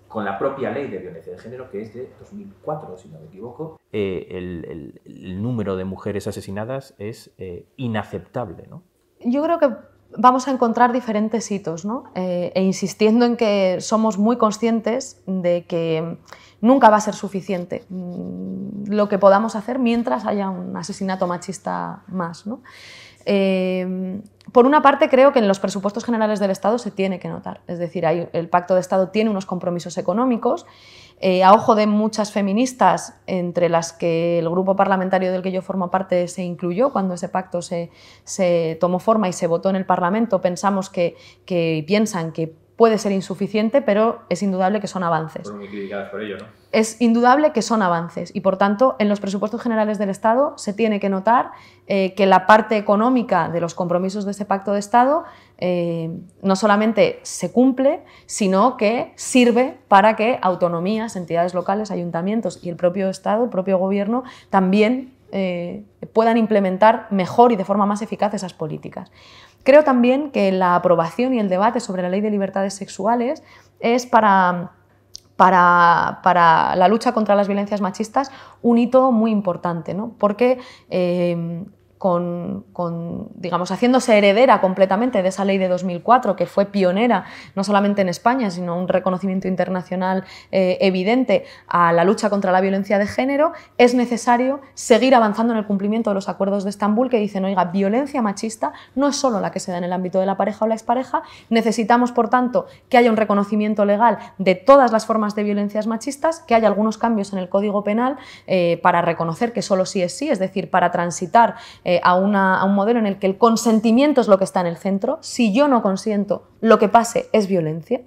S1: con la propia ley de violencia de género, que es de 2004, si no me equivoco, eh, el, número de mujeres asesinadas es inaceptable. ¿no?
S2: Yo creo que vamos a encontrar diferentes hitos, ¿no? e insistiendo en que somos muy conscientes de que nunca va a ser suficiente mm, lo que podamos hacer mientras haya un asesinato machista más. Eh, por una parte, creo que en los presupuestos generales del Estado se tiene que notar. Es decir, hay, el Pacto de Estado tiene unos compromisos económicos. Eh, a ojo de muchas feministas, entre las que el grupo parlamentario del que yo formo parte se incluyó cuando ese pacto se, tomó forma y se votó en el Parlamento, pensamos que, que piensan que puede ser insuficiente, pero es indudable que son avances. por ello, ¿no? Es indudable que son avances y, por tanto, en los presupuestos generales del Estado se tiene que notar eh, que la parte económica de los compromisos de ese pacto de Estado eh, no solamente se cumple, sino que sirve para que autonomías, entidades locales, ayuntamientos y el propio Estado, el propio Gobierno, también eh, puedan implementar mejor y de forma más eficaz esas políticas. Creo también que la aprobación y el debate sobre la ley de libertades sexuales es para para, la lucha contra las violencias machistas un hito muy importante, porque eh, con, digamos, haciéndose heredera completamente de esa ley de 2004 que fue pionera no solamente en España, sino un reconocimiento internacional eh, evidente a la lucha contra la violencia de género, es necesario seguir avanzando en el cumplimiento de los acuerdos de Estambul que dicen, oiga, violencia machista no es solo la que se da en el ámbito de la pareja o la expareja, necesitamos, por tanto, que haya un reconocimiento legal de todas las formas de violencias machistas, que haya algunos cambios en el Código Penal eh, para reconocer que solo sí es sí, es decir, para transitar eh, a un modelo en el que el consentimiento es lo que está en el centro. Si yo no consiento, lo que pase es violencia.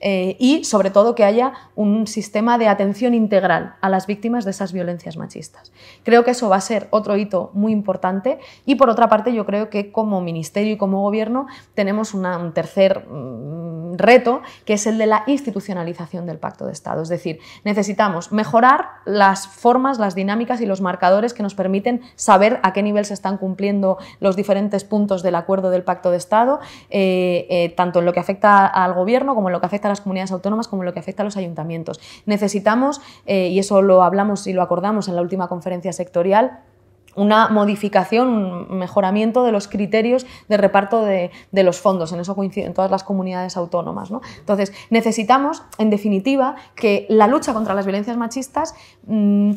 S2: Eh, y sobre todo que haya un sistema de atención integral a las víctimas de esas violencias machistas. Creo que eso va a ser otro hito muy importante y por otra parte yo creo que como ministerio y como gobierno tenemos un tercer mm, reto que es el de la institucionalización del pacto de Estado. Es decir, necesitamos mejorar las formas, las dinámicas y los marcadores que nos permiten saber a qué nivel se están cumpliendo los diferentes puntos del acuerdo del pacto de Estado, eh, eh, tanto en lo que afecta al gobierno como en lo que afecta las comunidades autónomas como lo que afecta a los ayuntamientos. Necesitamos, eh, y eso lo hablamos y lo acordamos en la última conferencia sectorial, una modificación, un mejoramiento de los criterios de reparto de, los fondos, en eso coinciden todas las comunidades autónomas. Entonces, necesitamos, en definitiva, que la lucha contra las violencias machistas mm,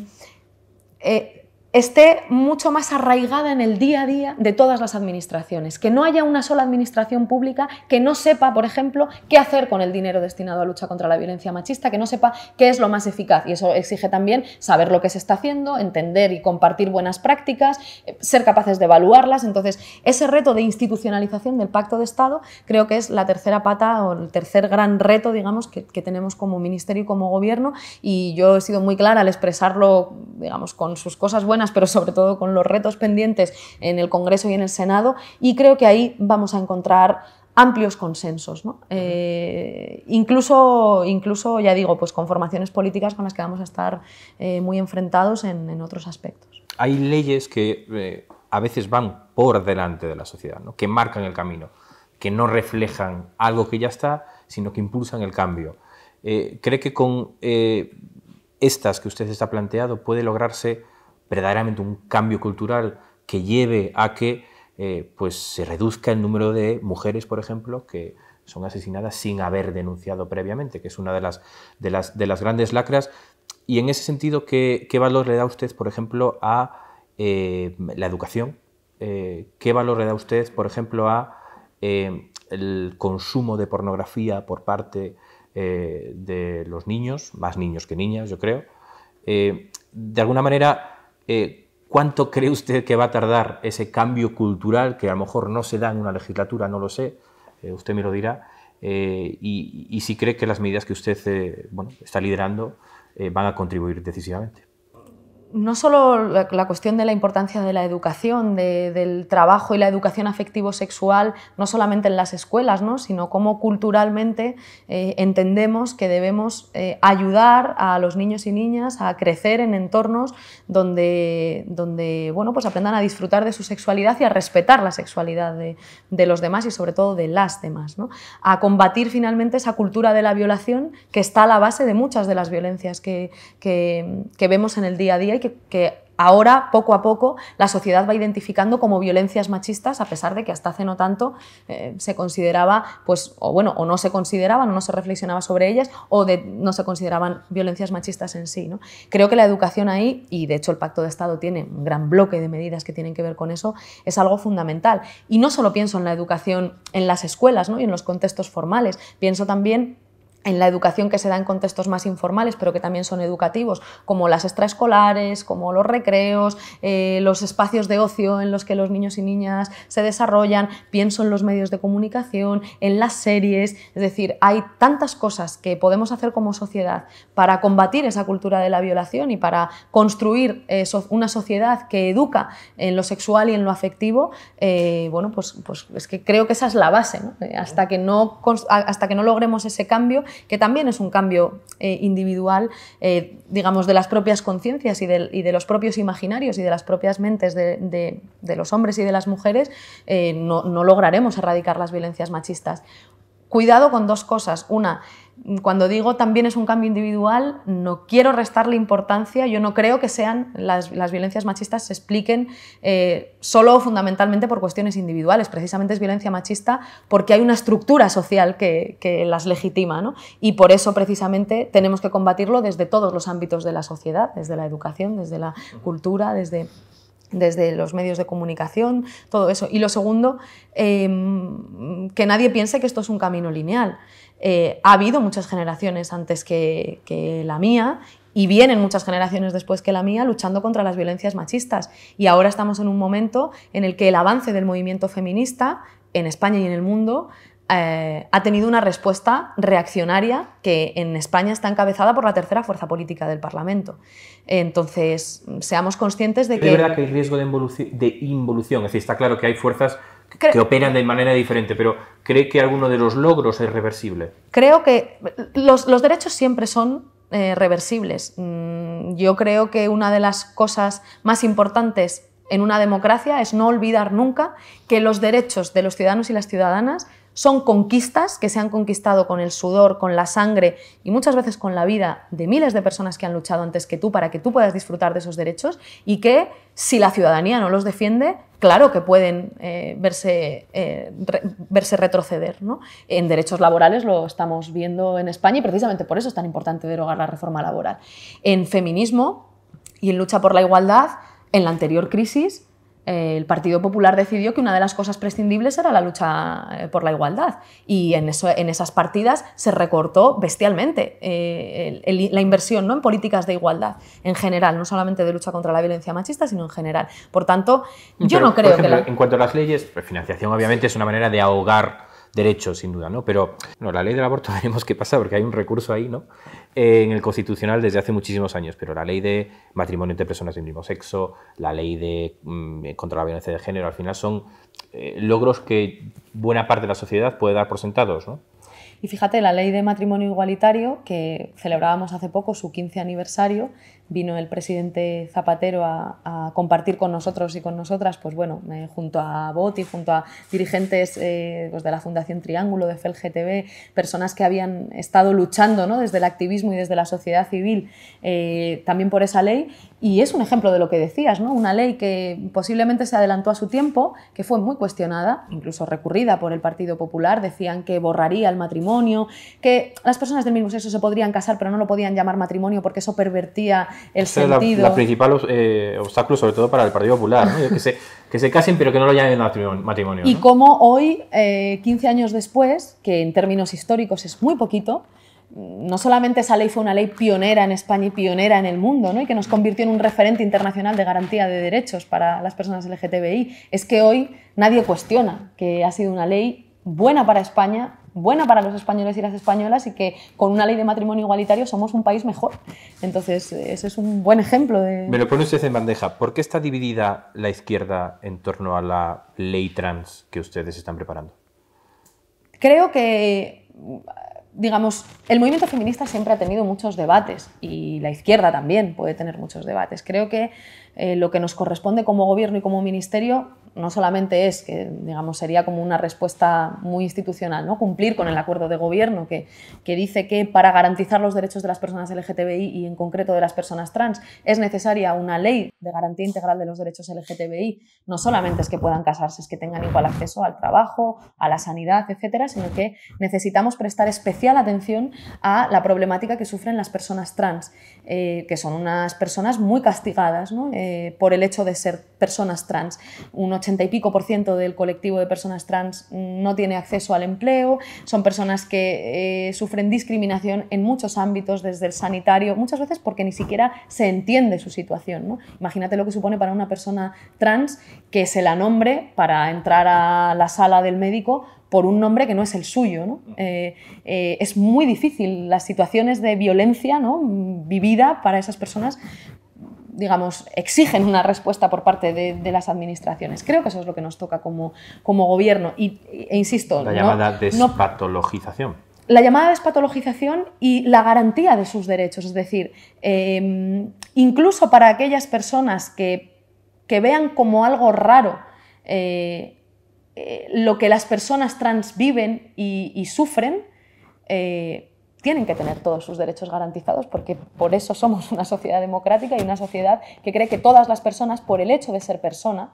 S2: eh, esté mucho más arraigada en el día a día de todas las administraciones, que no haya una sola administración pública que no sepa, por ejemplo, qué hacer con el dinero destinado a lucha contra la violencia machista, que no sepa qué es lo más eficaz. Y eso exige también saber lo que se está haciendo, entender y compartir buenas prácticas, eh, ser capaces de evaluarlas. Entonces, ese reto de institucionalización del Pacto de Estado creo que es la tercera pata o el tercer gran reto, digamos, que, tenemos como ministerio y como gobierno. Y yo he sido muy clara al expresarlo, digamos, con sus cosas buenas pero sobre todo con los retos pendientes en el Congreso y en el Senado, y creo que ahí vamos a encontrar amplios consensos, eh, incluso, incluso, ya digo, pues con formaciones políticas con las que vamos a estar eh, muy enfrentados en, otros aspectos.
S1: Hay leyes que eh, a veces van por delante de la sociedad, ¿no? que marcan el camino, que no reflejan algo que ya está, sino que impulsan el cambio. ¿Cree que con estas que usted está planteado puede lograrse verdaderamente un cambio cultural que lleve a que eh, pues se reduzca el número de mujeres, por ejemplo, que son asesinadas sin haber denunciado previamente, que es una de las, de las, de las grandes lacras. Y en ese sentido, ¿qué, valor le da usted, por ejemplo, a la educación? ¿Qué valor le da usted, por ejemplo, a el consumo de pornografía por parte eh, de los niños, más niños que niñas, yo creo? Eh, de alguna manera, eh, ¿cuánto cree usted que va a tardar ese cambio cultural que a lo mejor no se da en una legislatura? No lo sé, eh, usted me lo dirá. Eh, y, si cree que las medidas que usted está liderando van a contribuir decisivamente
S2: no solo la, cuestión de la importancia de la educación, del trabajo y la educación afectivo-sexual, no solamente en las escuelas, sino cómo culturalmente eh, entendemos que debemos eh, ayudar a los niños y niñas a crecer en entornos donde, donde bueno, pues aprendan a disfrutar de su sexualidad y a respetar la sexualidad de, los demás y sobre todo de las demás. A combatir finalmente esa cultura de la violación que está a la base de muchas de las violencias que, vemos en el día a día que, ahora, poco a poco, la sociedad va identificando como violencias machistas, a pesar de que hasta hace no tanto eh, se consideraba, pues, o bueno, o no se consideraban, o no se reflexionaba sobre ellas, o no se consideraban violencias machistas en sí. ¿no? Creo que la educación ahí, y de hecho el Pacto de Estado tiene un gran bloque de medidas que tienen que ver con eso, es algo fundamental. Y no solo pienso en la educación en las escuelas ¿no? y en los contextos formales, pienso también en la educación que se da en contextos más informales, pero que también son educativos, como las extraescolares, como los recreos, eh, los espacios de ocio en los que los niños y niñas se desarrollan, pienso en los medios de comunicación, en las series, es decir, hay tantas cosas que podemos hacer como sociedad para combatir esa cultura de la violación y para construir eh, una sociedad que educa en lo sexual y en lo afectivo, eh, bueno, pues, pues es que creo que esa es la base, hasta, que no hasta que no logremos ese cambio, que también es un cambio eh, individual, eh, digamos, de las propias conciencias y, de, los propios imaginarios y de las propias mentes de, los hombres y de las mujeres, eh, no lograremos erradicar las violencias machistas. Cuidado con dos cosas. Una, cuando digo también es un cambio individual, no quiero restarle importancia, yo no creo que sean las, violencias machistas se expliquen eh, solo fundamentalmente por cuestiones individuales, precisamente es violencia machista porque hay una estructura social que, las legitima y por eso precisamente tenemos que combatirlo desde todos los ámbitos de la sociedad, desde la educación, desde la cultura, desde desde los medios de comunicación, todo eso. Y lo segundo, em, que nadie piense que esto es un camino lineal. Eh, ha habido muchas generaciones antes que, que la mía y vienen muchas generaciones después que la mía luchando contra las violencias machistas. Y ahora estamos en un momento en el que el avance del movimiento feminista en España y en el mundo eh, ha tenido una respuesta reaccionaria que en España está encabezada por la tercera fuerza política del Parlamento. Entonces, seamos conscientes de que... Es verdad
S1: que hay riesgo de, involución, es decir, está claro que hay fuerzas que, operan de manera diferente, pero ¿cree que alguno de los logros es reversible?
S2: Creo que los, derechos siempre son eh, reversibles. Mm, yo creo que una de las cosas más importantes en una democracia es no olvidar nunca que los derechos de los ciudadanos y las ciudadanas son conquistas que se han conquistado con el sudor, con la sangre y muchas veces con la vida de miles de personas que han luchado antes que tú para que tú puedas disfrutar de esos derechos y que si la ciudadanía no los defiende, claro que pueden eh, verse, eh, verse, retroceder. En derechos laborales lo estamos viendo en España y precisamente por eso es tan importante derogar la reforma laboral. En feminismo y en lucha por la igualdad, en la anterior crisis, eh, el Partido Popular decidió que una de las cosas prescindibles era la lucha eh, por la igualdad y en, esas partidas se recortó bestialmente eh, la inversión ¿no? en políticas de igualdad en general, no solamente de lucha contra la violencia machista, sino en general. Por tanto, mm, yo no creo que... En
S1: cuanto a las leyes, pues, financiación obviamente es una manera de ahogar Derecho, sin duda, ¿no? Pero no, la ley del aborto *laughs* veremos qué pasa, porque hay un recurso ahí, ¿no? Eh, en el Constitucional desde hace muchísimos años, pero la ley de matrimonio entre personas del mismo sexo, la ley de mm, eh, contra la violencia de género, al final son eh, logros que buena parte de la sociedad puede dar por sentados, ¿no?
S2: Y fíjate, la ley de matrimonio igualitario, que celebrábamos hace poco su 15 aniversario, vino el presidente Zapatero a, compartir con nosotros y con nosotras, pues bueno, eh, junto a Boti, junto a dirigentes eh, pues de la Fundación Triángulo, de FELGTB, personas que habían estado luchando desde el activismo y desde la sociedad civil eh, también por esa ley. Y es un ejemplo de lo que decías, ¿no? una ley que posiblemente se adelantó a su tiempo, que fue muy cuestionada, incluso recurrida por el Partido Popular, decían que borraría el matrimonio, que las personas del mismo sexo se podrían casar pero no lo podían llamar matrimonio porque eso pervertía el la,
S1: principal eh, obstáculo, sobre todo para el Partido Popular, que, se, casen pero que no lo llamen matrimonio. Y
S2: como hoy, 15 eh, años después, que en términos históricos es muy poquito, no solamente esa ley fue una ley pionera en España y pionera en el mundo, y que nos convirtió en un referente internacional de garantía de derechos para las personas LGTBI, es que hoy nadie cuestiona que ha sido una ley buena para España, buena para los españoles y las españolas y que con una ley de matrimonio igualitario somos un país mejor. Entonces, eh, ese es un buen ejemplo de... Me lo
S1: pone usted en bandeja. ¿Por qué está dividida la izquierda en torno a la ley trans que ustedes están preparando?
S2: Creo que digamos, el movimiento feminista siempre ha tenido muchos debates y la izquierda también puede tener muchos debates. Creo que eh, lo que nos corresponde como gobierno y como ministerio no solamente es, que digamos sería como una respuesta muy institucional, ¿no? cumplir con el acuerdo de gobierno que, que dice que para garantizar los derechos de las personas LGTBI y en concreto de las personas trans es necesaria una ley de garantía integral de los derechos LGTBI, no solamente es que puedan casarse, es que tengan igual acceso al trabajo, a la sanidad, etcétera, sino que necesitamos prestar especial atención a la problemática que sufren las personas trans, eh, que son unas personas muy castigadas eh, por el hecho de ser personas trans. 80 y pico por ciento del colectivo de personas trans no tiene acceso al empleo, son personas que eh, sufren discriminación en muchos ámbitos, desde el sanitario, muchas veces porque ni siquiera se entiende su situación. Imagínate lo que supone para una persona trans que se la nombre para entrar a la sala del médico por un nombre que no es el suyo. Eh, eh, es muy difícil las situaciones de violencia vivida para esas personas digamos, exigen una respuesta por parte de, las administraciones. Creo que eso es lo que nos toca como, como gobierno. Y, e insisto, la llamada
S1: despatologización.
S2: la llamada despatologización y la garantía de sus derechos. Es decir, em, incluso para aquellas personas que, vean como algo raro eh, eh, lo que las personas trans viven y, sufren, eh, tienen que tener todos sus derechos garantizados porque por eso somos una sociedad democrática y una sociedad que cree que todas las personas, por el hecho de ser persona,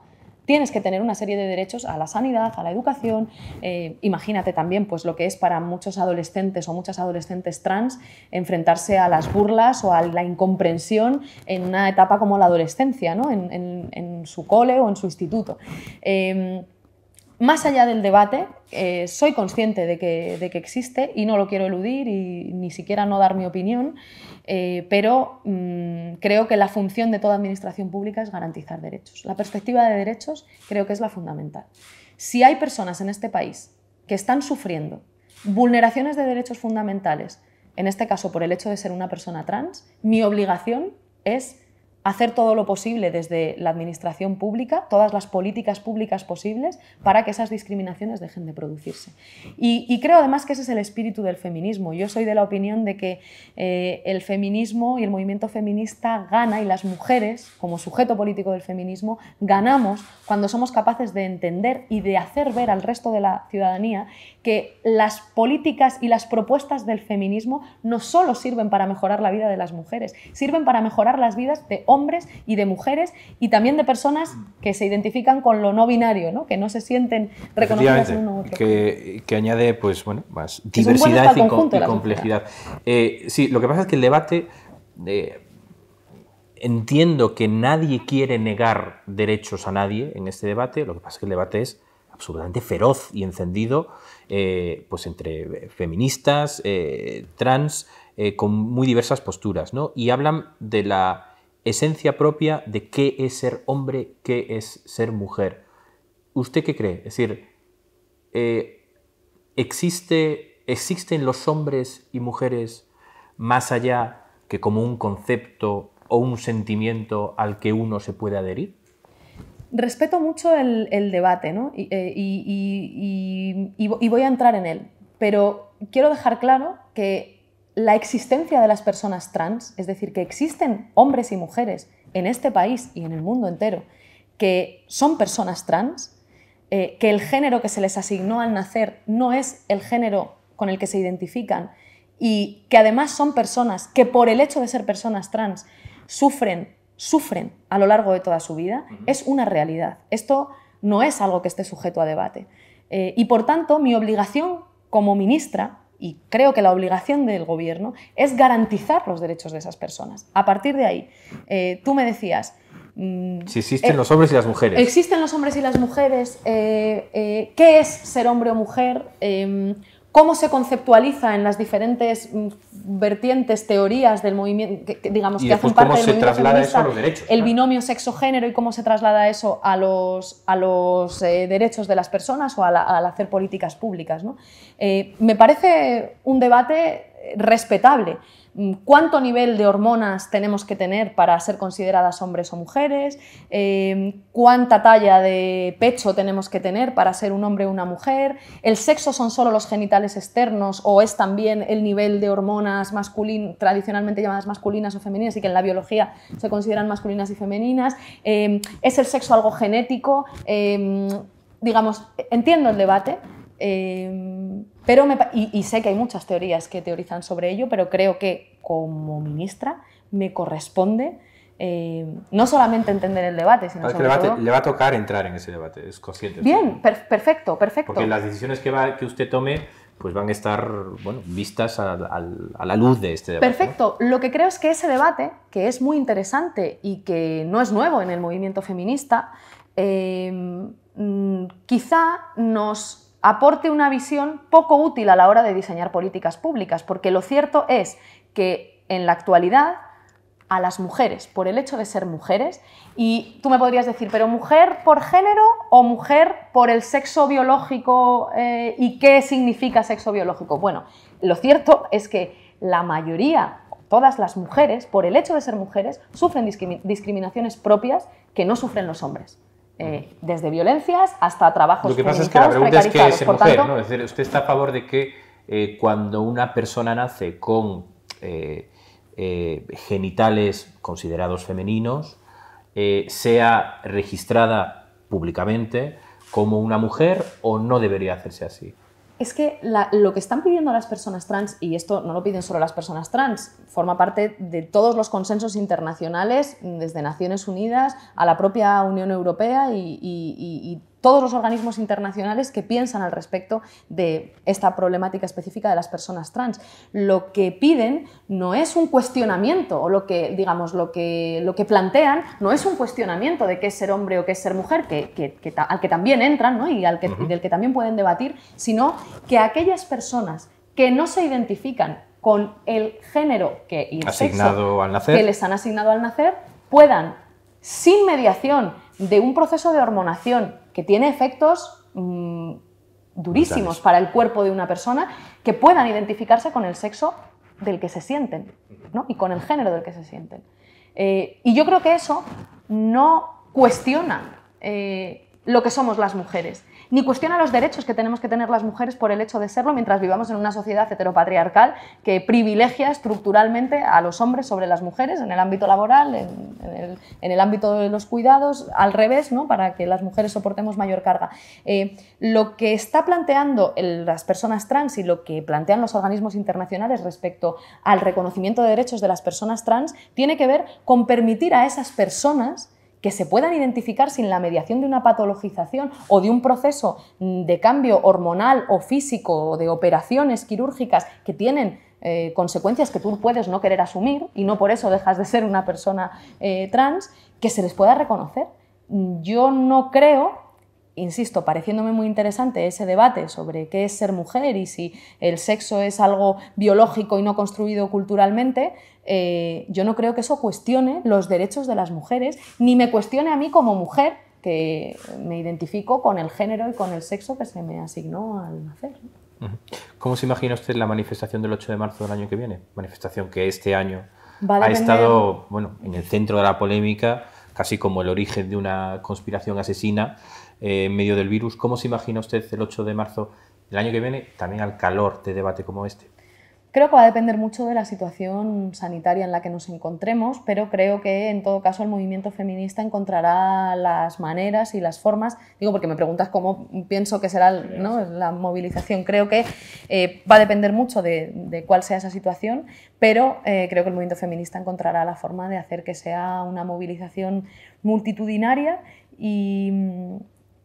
S2: tienes que tener una serie de derechos a la sanidad, a la educación. Eh, imagínate también pues, lo que es para muchos adolescentes o muchas adolescentes trans enfrentarse a las burlas o a la incomprensión en una etapa como la adolescencia, en, su cole o en su instituto. Eh, más allá del debate, eh, soy consciente de que, existe y no lo quiero eludir y ni siquiera no dar mi opinión, eh, pero mm, creo que la función de toda administración pública es garantizar derechos. La perspectiva de derechos creo que es la fundamental. Si hay personas en este país que están sufriendo vulneraciones de derechos fundamentales, en este caso por el hecho de ser una persona trans, mi obligación es hacer todo lo posible desde la administración pública, todas las políticas públicas posibles, para que esas discriminaciones dejen de producirse. Y, creo además que ese es el espíritu del feminismo. Yo soy de la opinión de que eh, el feminismo y el movimiento feminista gana y las mujeres, como sujeto político del feminismo, ganamos cuando somos capaces de entender y de hacer ver al resto de la ciudadanía que las políticas y las propuestas del feminismo no solo sirven para mejorar la vida de las mujeres, sirven para mejorar las vidas de hombres y de mujeres y también de personas mm. que se identifican con lo no binario, que no se sienten reconocidas en uno u otro.
S1: Que, añade pues, bueno, más diversidad y, complejidad. Eh, sí, lo que pasa es que el debate... Eh, entiendo que nadie quiere negar derechos a nadie en este debate, lo que pasa es que el debate es absolutamente feroz y encendido eh, pues entre feministas, trans, con muy diversas posturas, Y hablan de la esencia propia de qué es ser hombre, qué es ser mujer. ¿Usted qué cree? Es decir, eh, ¿existe, ¿existen los hombres y mujeres más allá que como un concepto o un sentimiento al que uno se puede adherir?
S2: Respeto mucho el, debate eh, y voy a entrar en él, pero quiero dejar claro que la existencia de las personas trans, es decir, que existen hombres y mujeres en este país y en el mundo entero que son personas trans, eh, que el género que se les asignó al nacer no es el género con el que se identifican y que además son personas que por el hecho de ser personas trans sufren, sufren a lo largo de toda su vida, es una realidad. Esto no es algo que esté sujeto a debate. Eh, y por tanto, mi obligación como ministra y creo que la obligación del gobierno es garantizar los derechos de esas personas. A partir de ahí, eh, tú me decías... Mm,
S1: si existen eh, los hombres y las mujeres.
S2: Existen los hombres y las mujeres. Eh, ¿Qué es ser hombre o mujer? Em, cómo se conceptualiza en las diferentes mm, vertientes, teorías del movimiento, digamos, que hacen parte del traslada el binomio sexo-género y cómo se traslada eso a los, a los eh, derechos de las personas o al hacer políticas públicas. Eh, me parece un debate respetable. Mm, cuánto nivel de hormonas tenemos que tener para ser consideradas hombres o mujeres, em, cuánta talla de pecho tenemos que tener para ser un hombre o una mujer, el sexo son solo los genitales externos o es también el nivel de hormonas masculin tradicionalmente llamadas masculinas o femeninas y que en la biología se consideran masculinas y femeninas, em, es el sexo algo genético, em, digamos, entiendo el debate. Pero y, sé que hay muchas teorías que teorizan sobre ello, pero creo que como ministra me corresponde eh, no solamente entender el debate, sino también
S1: le va, a tocar entrar en ese debate, es consciente. Bien,
S2: perfecto, perfecto. Porque las
S1: decisiones que, que usted tome pues van a estar bueno, vistas a, la luz de este debate. Perfecto.
S2: Lo que creo es que ese debate, que es muy interesante y que no es nuevo en el movimiento feminista, eh, mm, quizá nos aporte una visión poco útil a la hora de diseñar políticas públicas, porque lo cierto es que en la actualidad a las mujeres, por el hecho de ser mujeres, y tú me podrías decir, pero mujer por género o mujer por el sexo biológico eh, y qué significa sexo biológico. Bueno, lo cierto es que la mayoría, todas las mujeres, por el hecho de ser mujeres, sufren discriminaciones propias que no sufren los hombres. Mm. Eh, desde violencias hasta trabajos Lo que pasa es que la pregunta es que es mujer,
S1: ¿usted está a favor de que eh, cuando una persona nace con eh, genitales considerados femeninos, sea registrada públicamente como una mujer o no debería hacerse así?
S2: es que lo que están pidiendo las personas trans, y esto no lo piden solo las personas trans, forma parte de todos los consensos internacionales, desde Naciones Unidas a la propia Unión Europea y, y todos los organismos internacionales que piensan al respecto de esta problemática específica de las personas trans. Lo que piden no es un cuestionamiento, o lo que, digamos, lo que, lo que plantean no es un cuestionamiento de qué es ser hombre o qué es ser mujer, que, al que también entran y, del que también pueden debatir, sino que aquellas personas que no se identifican con el género asignado que les han asignado al nacer puedan, sin mediación de un proceso de hormonación que tiene efectos mm, durísimos para el cuerpo de una persona que puedan identificarse con el sexo del que se sienten y con el género del que se sienten. Eh, y yo creo que eso no cuestiona eh, lo que somos las mujeres ni cuestiona los derechos que tenemos que tener las mujeres por el hecho de serlo, mientras vivamos en una sociedad heteropatriarcal que privilegia estructuralmente a los hombres sobre las mujeres en el ámbito laboral, en, el, ámbito de los cuidados, al revés, ¿no? para que las mujeres soportemos mayor carga. Eh, lo que está planteando las personas trans y lo que plantean los organismos internacionales respecto al reconocimiento de derechos de las personas trans tiene que ver con permitir a esas personas que se puedan identificar sin la mediación de una patologización o de un proceso mm, de cambio hormonal o físico o de operaciones quirúrgicas que tienen eh, consecuencias que tú puedes no querer asumir y no por eso dejas de ser una persona eh, trans, que se les pueda reconocer. Mm, yo no creo insisto, pareciéndome muy interesante ese debate sobre qué es ser mujer y si el sexo es algo biológico y no construido culturalmente, eh, yo no creo que eso cuestione los derechos de las mujeres, ni me cuestione a mí como mujer, que me identifico con el género y con el sexo que se me asignó al nacer.
S1: ¿Cómo se imagina usted la manifestación del 8 de marzo del año que viene? Manifestación que este año
S2: ha estado
S1: bueno, en el centro de la polémica, casi como el origen de una conspiración asesina eh, en medio del virus. ¿Cómo se imagina usted el 8 de marzo del año que viene, también al calor de debate como este?
S2: Creo que va a depender mucho de la situación sanitaria en la que nos encontremos, pero creo que en todo caso el movimiento feminista encontrará las maneras y las formas. Digo, porque me preguntas cómo pienso que será la movilización. Creo que eh, va a depender mucho de, cuál sea esa situación, pero eh, creo que el movimiento feminista encontrará la forma de hacer que sea una movilización multitudinaria y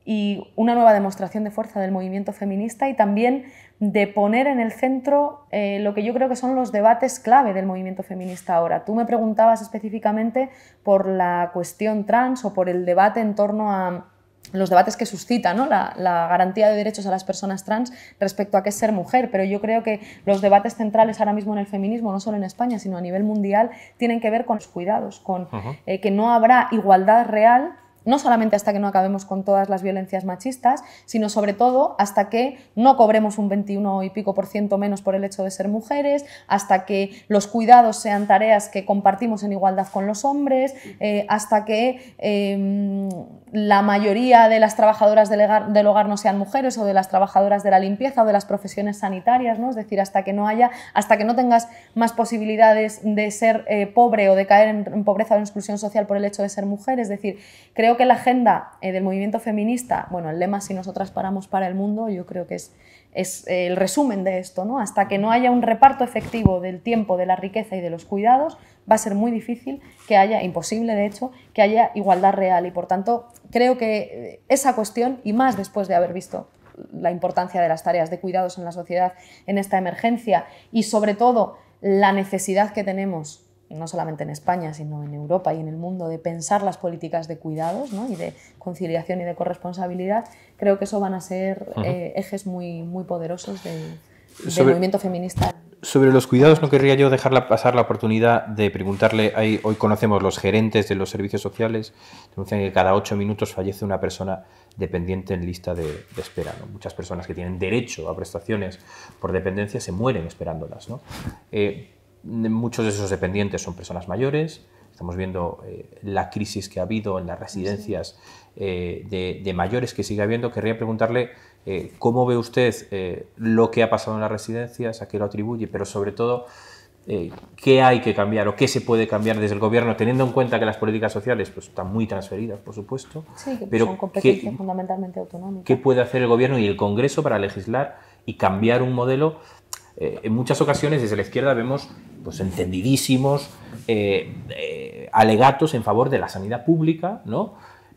S2: y una nueva demostración de fuerza del movimiento feminista y también de poner en el centro eh, lo que yo creo que son los debates clave del movimiento feminista ahora. Tú me preguntabas específicamente por la cuestión trans o por el debate en torno a los debates que suscita la, garantía de derechos a las personas trans respecto a qué es ser mujer, pero yo creo que los debates centrales ahora mismo en el feminismo, no solo en España, sino a nivel mundial, tienen que ver con los cuidados, con eh, que no habrá igualdad real no solamente hasta que no acabemos con todas las violencias machistas, sino sobre todo hasta que no cobremos un 21 y pico por ciento menos por el hecho de ser mujeres, hasta que los cuidados sean tareas que compartimos en igualdad con los hombres, eh, hasta que em, la mayoría de las trabajadoras del hogar, no sean mujeres o de las trabajadoras de la limpieza o de las profesiones sanitarias, ¿no? es decir, hasta que no haya, hasta que no tengas más posibilidades de ser eh, pobre o de caer en, en pobreza o en exclusión social por el hecho de ser mujer, es decir, creo que la agenda eh, del movimiento feminista, bueno, el lema si nosotras paramos para el mundo, yo creo que es, es eh, el resumen de esto, ¿no? Hasta que no haya un reparto efectivo del tiempo, de la riqueza y de los cuidados, va a ser muy difícil que haya, imposible de hecho, que haya igualdad real. Y por tanto, creo que eh, esa cuestión, y más después de haber visto la importancia de las tareas de cuidados en la sociedad en esta emergencia y sobre todo la necesidad que tenemos no solamente en España, sino en Europa y en el mundo, de pensar las políticas de cuidados ¿no? y de conciliación y de corresponsabilidad, creo que eso van a ser eh, ejes muy, muy poderosos del movimiento feminista.
S1: Sobre los cuidados no querría yo dejar pasar la oportunidad de preguntarle, hoy conocemos los gerentes de los servicios sociales, denuncian que cada ocho minutos fallece una persona dependiente en lista de, espera. Muchas personas que tienen derecho a prestaciones por dependencia se mueren esperándolas. ¿no? Eh, Muchos de esos dependientes son personas mayores. Estamos viendo eh, la crisis que ha habido en las residencias eh, de, mayores que sigue habiendo. Querría preguntarle eh, cómo ve usted lo que ha pasado en las residencias, a qué lo atribuye, pero sobre todo qué hay que cambiar o qué se puede cambiar desde el gobierno, teniendo en cuenta que las políticas sociales pues, están muy transferidas, por supuesto.
S2: Sí, pero son competencias fundamentalmente autonómicas. ¿Qué
S1: puede hacer el gobierno y el Congreso para legislar y cambiar un modelo eh, en muchas ocasiones desde la izquierda vemos pues, eh, eh, alegatos en favor de la sanidad pública,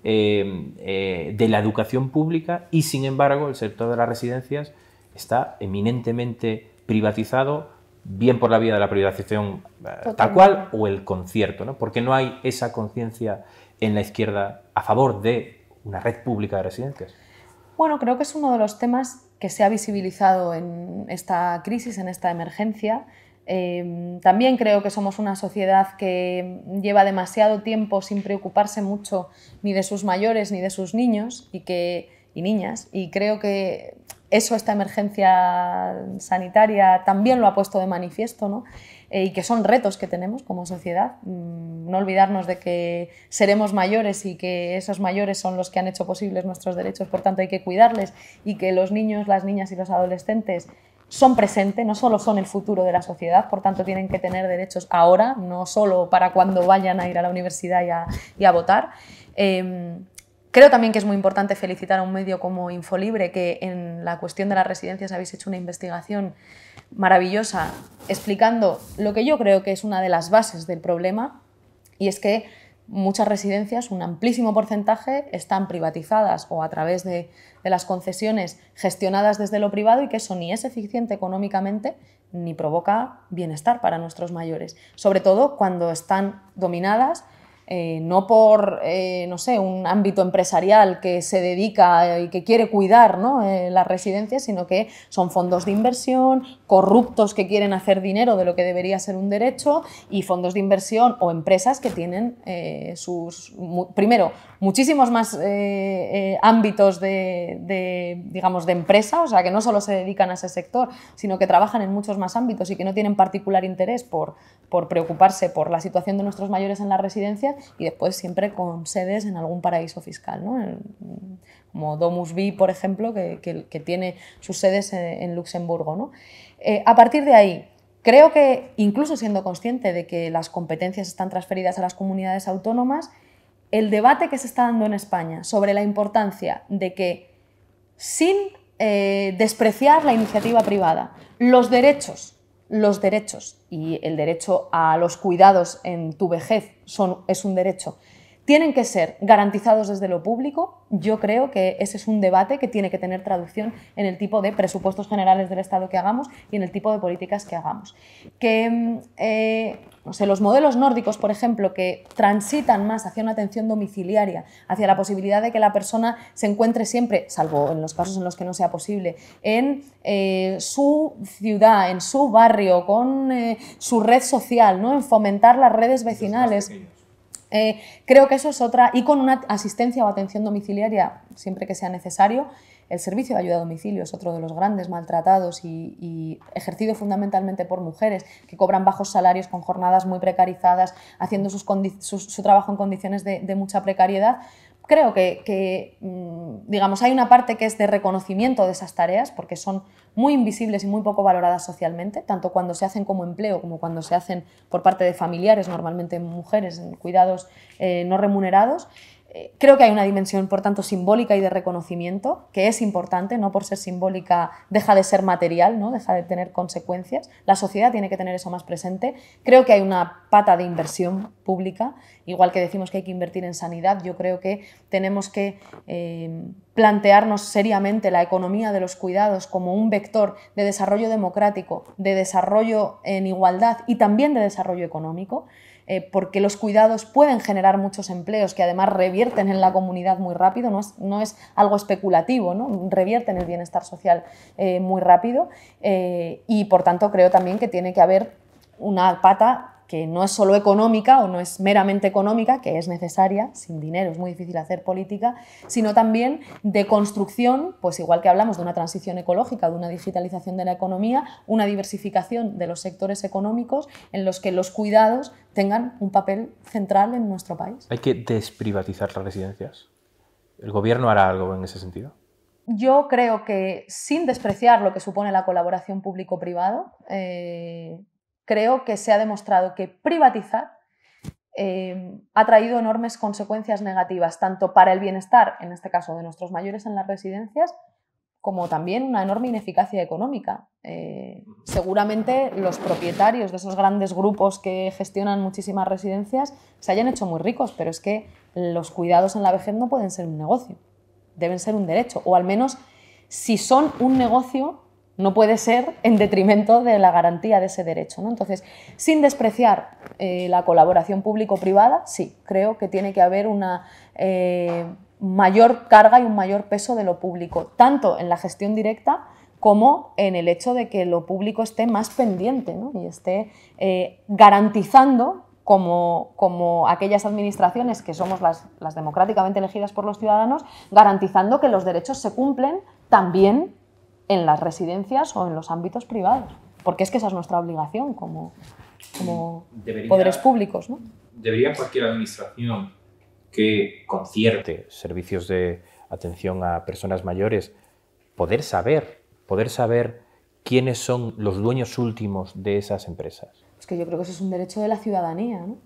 S1: de la educación pública y sin embargo el sector de las residencias está eminentemente privatizado, bien por la vía de la privatización tal cual o el concierto, ¿no? porque no hay esa conciencia en la izquierda a favor de una red pública de residencias.
S2: Bueno, creo que es uno de los temas que se ha visibilizado en esta crisis, en esta emergencia. Em, también creo que somos una sociedad que lleva demasiado tiempo sin preocuparse mucho ni de sus mayores ni de sus niños y, que, y niñas. Y creo que eso esta emergencia sanitaria también lo ha puesto de manifiesto, eh, y que son retos que tenemos como sociedad. Mm, no olvidarnos de que seremos mayores y que esos mayores son los que han hecho posibles nuestros derechos, por tanto hay que cuidarles y que los niños, las niñas y los adolescentes son presentes, no solo son el futuro de la sociedad, por tanto tienen que tener derechos ahora, no solo para cuando vayan a ir a la universidad y a, votar. Em, Creo también que es muy importante felicitar a un medio como Infolibre, que en la cuestión de las residencias habéis hecho una investigación maravillosa explicando lo que yo creo que es una de las bases del problema, y es que muchas residencias, un amplísimo porcentaje, están privatizadas o a través de, de, las concesiones gestionadas desde lo privado y que eso ni es eficiente económicamente ni provoca bienestar para nuestros mayores, sobre todo cuando están dominadas eh, no por, eh, no sé, un ámbito empresarial que se dedica eh, y que quiere cuidar ¿no? las residencias, sino que son fondos de inversión, corruptos que quieren hacer dinero de lo que debería ser un derecho y fondos de inversión o empresas que tienen sus, primero, muchísimos más eh, eh, ámbitos de, digamos, de empresa, o sea, que no solo se dedican a ese sector, sino que trabajan en muchos más ámbitos y que no tienen particular interés por, preocuparse por la situación de nuestros mayores en la residencia y después siempre con sedes en algún paraíso fiscal, ¿no? como Domus B, por ejemplo, que, tiene sus sedes en, Luxemburgo. Eh, a partir de ahí, creo que incluso siendo consciente de que las competencias están transferidas a las comunidades autónomas, el debate que se está dando en España sobre la importancia de que sin eh, despreciar la iniciativa privada, los derechos, los derechos y el derecho a los cuidados en tu vejez es un derecho tienen que ser garantizados desde lo público. Yo creo que ese es un debate que tiene que tener traducción en el tipo de presupuestos generales del Estado que hagamos y en el tipo de políticas que hagamos. Que eh, los modelos nórdicos, por ejemplo, que transitan más hacia una atención domiciliaria, hacia la posibilidad de que la persona se encuentre siempre, salvo en los casos en los que no sea posible, en eh, su ciudad, en su barrio, con eh, su red social, ¿no? en fomentar las redes vecinales. Eh, creo que eso es otra, y con una asistencia o atención domiciliaria siempre que sea necesario, el servicio de ayuda a domicilio es otro de los grandes maltratados y, ejercido fundamentalmente por mujeres que cobran bajos salarios con jornadas muy precarizadas, haciendo su, trabajo en condiciones de, mucha precariedad. Creo que, mm, digamos, hay una parte que es de reconocimiento de esas tareas, porque son muy invisibles y muy poco valoradas socialmente, tanto cuando se hacen como empleo como cuando se hacen por parte de familiares, normalmente mujeres, en cuidados eh, no remunerados. Creo que hay una dimensión, por tanto, simbólica y de reconocimiento, que es importante, no por ser simbólica deja de ser material, ¿no? deja de tener consecuencias. La sociedad tiene que tener eso más presente. Creo que hay una pata de inversión pública, igual que decimos que hay que invertir en sanidad, yo creo que tenemos que eh, plantearnos seriamente la economía de los cuidados como un vector de desarrollo democrático, de desarrollo en igualdad y también de desarrollo económico. Eh, porque los cuidados pueden generar muchos empleos que además revierten en la comunidad muy rápido, no es, algo especulativo, ¿no? revierten el bienestar social eh, muy rápido eh, y por tanto creo también que tiene que haber una pata que no es solo económica o no es meramente económica, que es necesaria, sin dinero es muy difícil hacer política, sino también de construcción, pues igual que hablamos de una transición ecológica, de una digitalización de la economía, una diversificación de los sectores económicos en los que los cuidados tengan un papel central en nuestro país.
S1: ¿Hay que desprivatizar las residencias? ¿El gobierno hará algo en ese sentido?
S2: Yo creo que sin despreciar lo que supone la colaboración público-privado, eh, creo que se ha demostrado que privatizar em, ha traído enormes consecuencias negativas, tanto para el bienestar, en este caso de nuestros mayores en las residencias, como también una enorme ineficacia económica. Eh, seguramente los propietarios de esos grandes grupos que gestionan muchísimas residencias se hayan hecho muy ricos, pero es que los cuidados en la vejez no pueden ser un negocio, deben ser un derecho, o al menos si son un negocio, no puede ser en detrimento de la garantía de ese derecho. ¿no? Entonces, sin despreciar eh, la colaboración público-privada, sí, creo que tiene que haber una eh, mayor carga y un mayor peso de lo público, tanto en la gestión directa como en el hecho de que lo público esté más pendiente y esté eh, garantizando como, como, aquellas administraciones que somos las democráticamente elegidas por los ciudadanos, garantizando que los derechos se cumplen también en las residencias o en los ámbitos privados, porque es que esa es nuestra obligación como, mm, poderes públicos.
S1: Debería cualquier administración que concierte servicios de atención a personas mayores poder saber, poder saber quiénes son los dueños últimos de esas empresas.
S2: Es que yo creo que eso es un derecho de la ciudadanía, ¿no?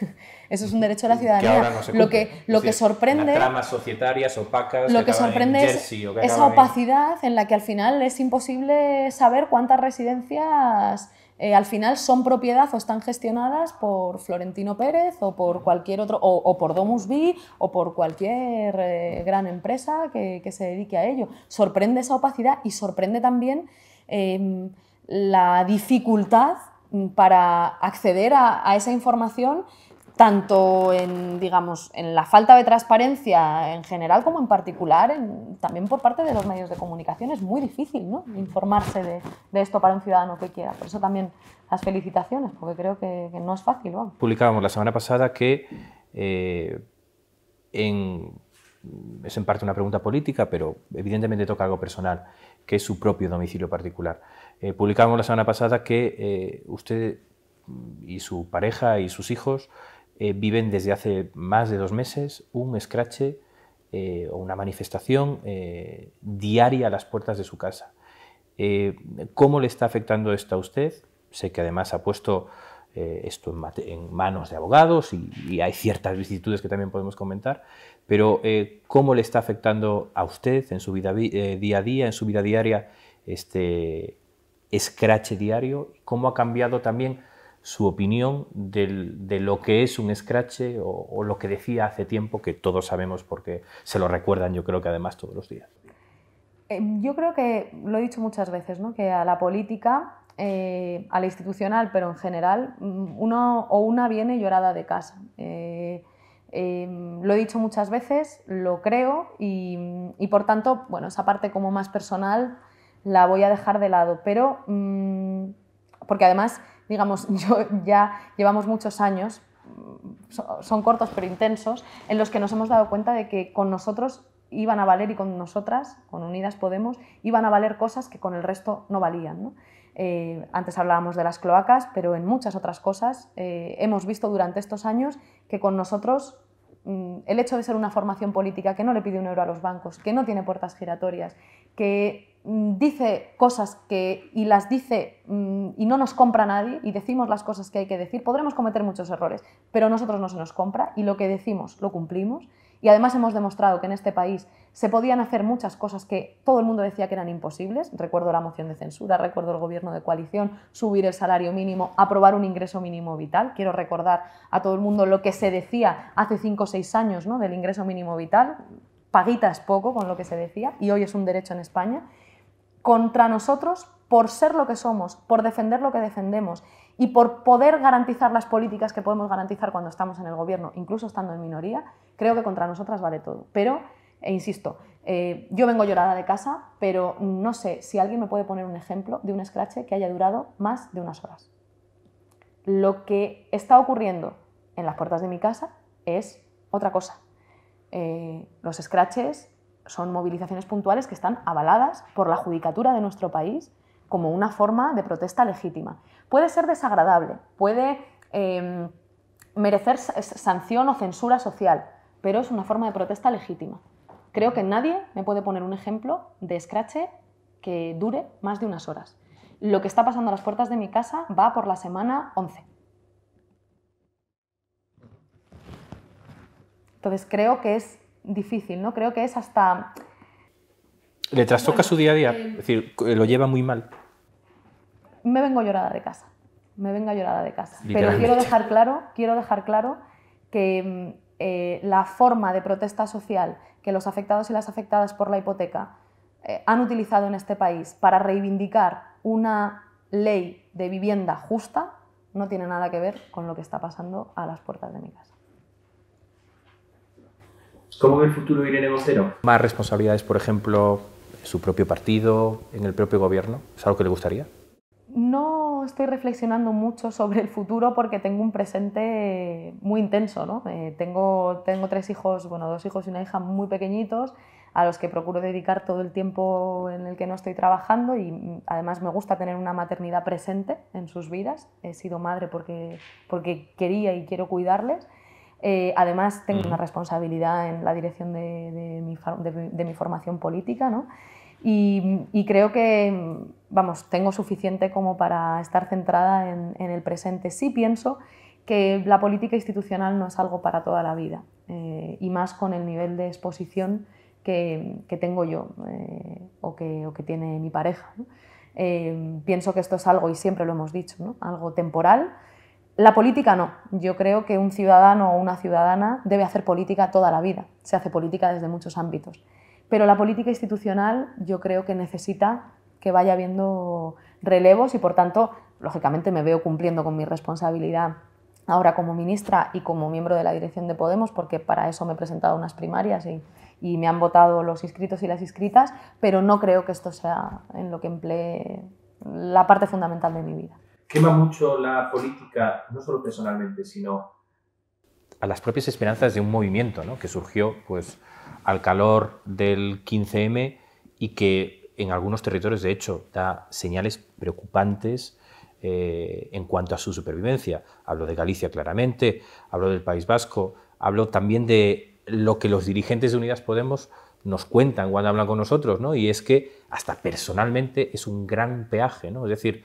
S2: *laughs* Eso es un derecho de la ciudadanía. lo que, lo que sorprende. Tramas
S1: societarias opacas. Lo que, sorprende es esa
S2: opacidad en... la que al final es imposible saber cuántas residencias eh, al final son propiedad o están gestionadas por Florentino Pérez o por cualquier otro, o, por Domus B o por cualquier eh, gran empresa que, se dedique a ello. Sorprende esa opacidad y sorprende también em, la dificultad para acceder a, esa información tanto en, digamos, en la falta de transparencia en general como en particular, también por parte de los medios de comunicación, es muy difícil ¿no? informarse de, esto para un ciudadano que quiera. Por eso también las felicitaciones, porque creo que, no es fácil.
S1: Publicábamos la semana pasada que, eh, es en parte una pregunta política, pero evidentemente toca algo personal, que es su propio domicilio particular. Eh, publicamos la semana pasada que eh, usted y su pareja y sus hijos eh, viven desde hace más de dos meses un escrache o una manifestación diaria a las puertas de su casa. ¿Cómo le está afectando esto a usted? Sé que además ha puesto esto en, manos de abogados y, hay ciertas vicisitudes que también podemos comentar, pero ¿cómo le está afectando a usted en su vida día a día, en su vida diaria, este, escrache diario, cómo ha cambiado también su opinión de lo que es un escrache o, lo que decía hace tiempo, que todos sabemos porque se lo recuerdan yo creo que además todos los días.
S2: Eh, yo creo que lo he dicho muchas veces, ¿no? que a la política, eh, a la institucional, pero en general, mm, uno o una viene llorada de casa. Eh, em, lo he dicho muchas veces, lo creo y, y por tanto, bueno, esa parte como más personal la voy a dejar de lado. Pero, mm, porque además, digamos, *laughs* yo ya llevamos muchos años, mm, son cortos pero intensos, en los que nos hemos dado cuenta de que con nosotros iban a valer y con nosotras, con Unidas Podemos, iban a valer cosas que con el resto no valían. Eh, antes hablábamos de las cloacas, pero en muchas otras cosas eh, hemos visto durante estos años que con nosotros mm, el hecho de ser una formación política que no le pide un euro a los bancos, que no tiene puertas giratorias, que Mm, dice cosas que y las dice mm, y no nos compra nadie y decimos las cosas que hay que decir, podremos cometer muchos errores, pero nosotros no se nos compra y lo que decimos lo cumplimos y además hemos demostrado que en este país se podían hacer muchas cosas que todo el mundo decía que eran imposibles. Recuerdo la moción de censura, recuerdo el gobierno de coalición, subir el salario mínimo, aprobar un ingreso mínimo vital. Quiero recordar a todo el mundo lo que se decía hace 5 o 6 años ¿no? del ingreso mínimo vital. paguitas poco con lo que se decía y hoy es un derecho en España contra nosotros por ser lo que somos, por defender lo que defendemos y por poder garantizar las políticas que podemos garantizar cuando estamos en el gobierno, incluso estando en minoría, creo que contra nosotras vale todo. Pero, e insisto, eh, yo vengo llorada de casa, pero no sé si alguien me puede poner un ejemplo de un escrache que haya durado más de unas horas. Lo que está ocurriendo en las puertas de mi casa es otra cosa. Eh, los escraches son movilizaciones puntuales que están avaladas por la judicatura de nuestro país como una forma de protesta legítima. Puede ser desagradable, puede em, merecer sanción o censura social, pero es una forma de protesta legítima. Creo que nadie me puede poner un ejemplo de escrache que dure más de unas horas. Lo que está pasando a las puertas de mi casa va por la semana 11. Entonces creo que es difícil, ¿no? Creo que es hasta...
S1: Le trastoca su día a día, es decir, lo lleva muy mal.
S2: Me vengo llorada de casa, me vengo llorada de casa. Pero quiero dejar claro, quiero dejar claro que mm, eh, la forma de protesta social que los afectados y las afectadas por la hipoteca eh, han utilizado en este país para reivindicar una ley de vivienda justa no tiene nada que ver con lo que está pasando a las puertas de mi casa.
S1: ¿Cómo ve el futuro iré Irene Montero? Más responsabilidades, por ejemplo, en su propio partido, en el propio gobierno. ¿Es algo que le gustaría?
S2: No estoy reflexionando mucho sobre el futuro porque tengo un presente muy intenso. ¿no? Eh, tengo, tengo tres hijos, bueno, dos hijos y una hija muy pequeñitos a los que procuro dedicar todo el tiempo en el que no estoy trabajando y mm, además me gusta tener una maternidad presente en sus vidas. He sido madre porque, porque quería y quiero cuidarles eh, además, tengo una responsabilidad en la dirección de, mi, formación política, ¿no? y, creo que, vamos, tengo suficiente como para estar centrada en, el presente. Sí pienso que la política institucional no es algo para toda la vida, eh, y más con el nivel de exposición que, tengo yo eh, o, que, tiene mi pareja. pienso que esto es algo, y siempre lo hemos dicho, ¿no? algo temporal, la política no. Yo creo que un ciudadano o una ciudadana debe hacer política toda la vida. Se hace política desde muchos ámbitos. Pero la política institucional yo creo que necesita que vaya habiendo relevos y por tanto, lógicamente, me veo cumpliendo con mi responsabilidad ahora como ministra y como miembro de la dirección de Podemos, porque para eso me he presentado unas primarias y, y me han votado los inscritos y las inscritas, pero no creo que esto sea en lo que emplee la parte fundamental de mi vida
S1: quema mucho la política, no solo personalmente, sino a las propias esperanzas de un movimiento que surgió pues, al calor del 15M y que en algunos territorios, de hecho, da señales preocupantes eh, en cuanto a su supervivencia. Hablo de Galicia claramente, hablo del País Vasco, hablo también de lo que los dirigentes de Unidas Podemos nos cuentan cuando hablan con nosotros, ¿no? y es que hasta personalmente es un gran peaje, ¿no? es decir,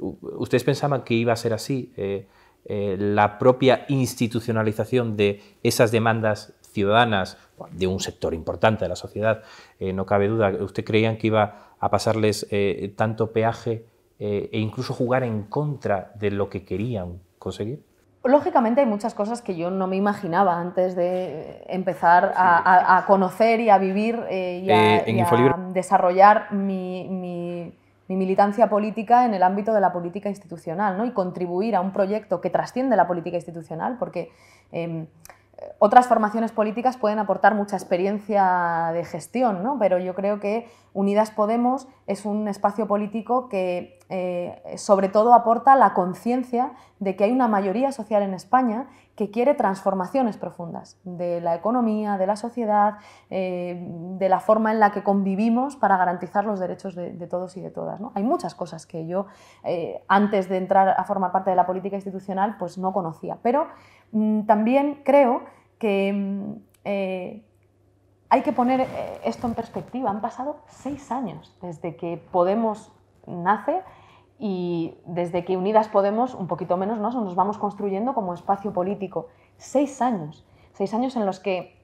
S1: ustedes pensaban que iba a ser así. Eh, eh, la propia institucionalización de esas demandas ciudadanas de un sector importante de la sociedad, eh, no cabe duda, ¿usted creían que iba a pasarles tanto peaje e incluso jugar en contra de lo que querían conseguir?
S2: Lógicamente hay muchas cosas que yo no me imaginaba antes de empezar a, conocer y a vivir y a, desarrollar mi mi militancia política en el ámbito de la política institucional ¿no? y contribuir a un proyecto que trasciende la política institucional, porque em, otras formaciones políticas pueden aportar mucha experiencia de gestión, pero yo creo que Unidas Podemos es un espacio político que eh, sobre todo aporta la conciencia de que hay una mayoría social en España que quiere transformaciones profundas de la economía, de la sociedad, eh, de la forma en la que convivimos para garantizar los derechos de, todos y de todas. Hay muchas cosas que yo eh, antes de entrar a formar parte de la política institucional pues no conocía, pero mm, también creo que... Mm, hay que poner eh, esto en perspectiva. Han pasado seis años desde que Podemos nace y desde que Unidas Podemos, un poquito menos, ¿no? nos vamos construyendo como espacio político. Seis años. Seis años en los que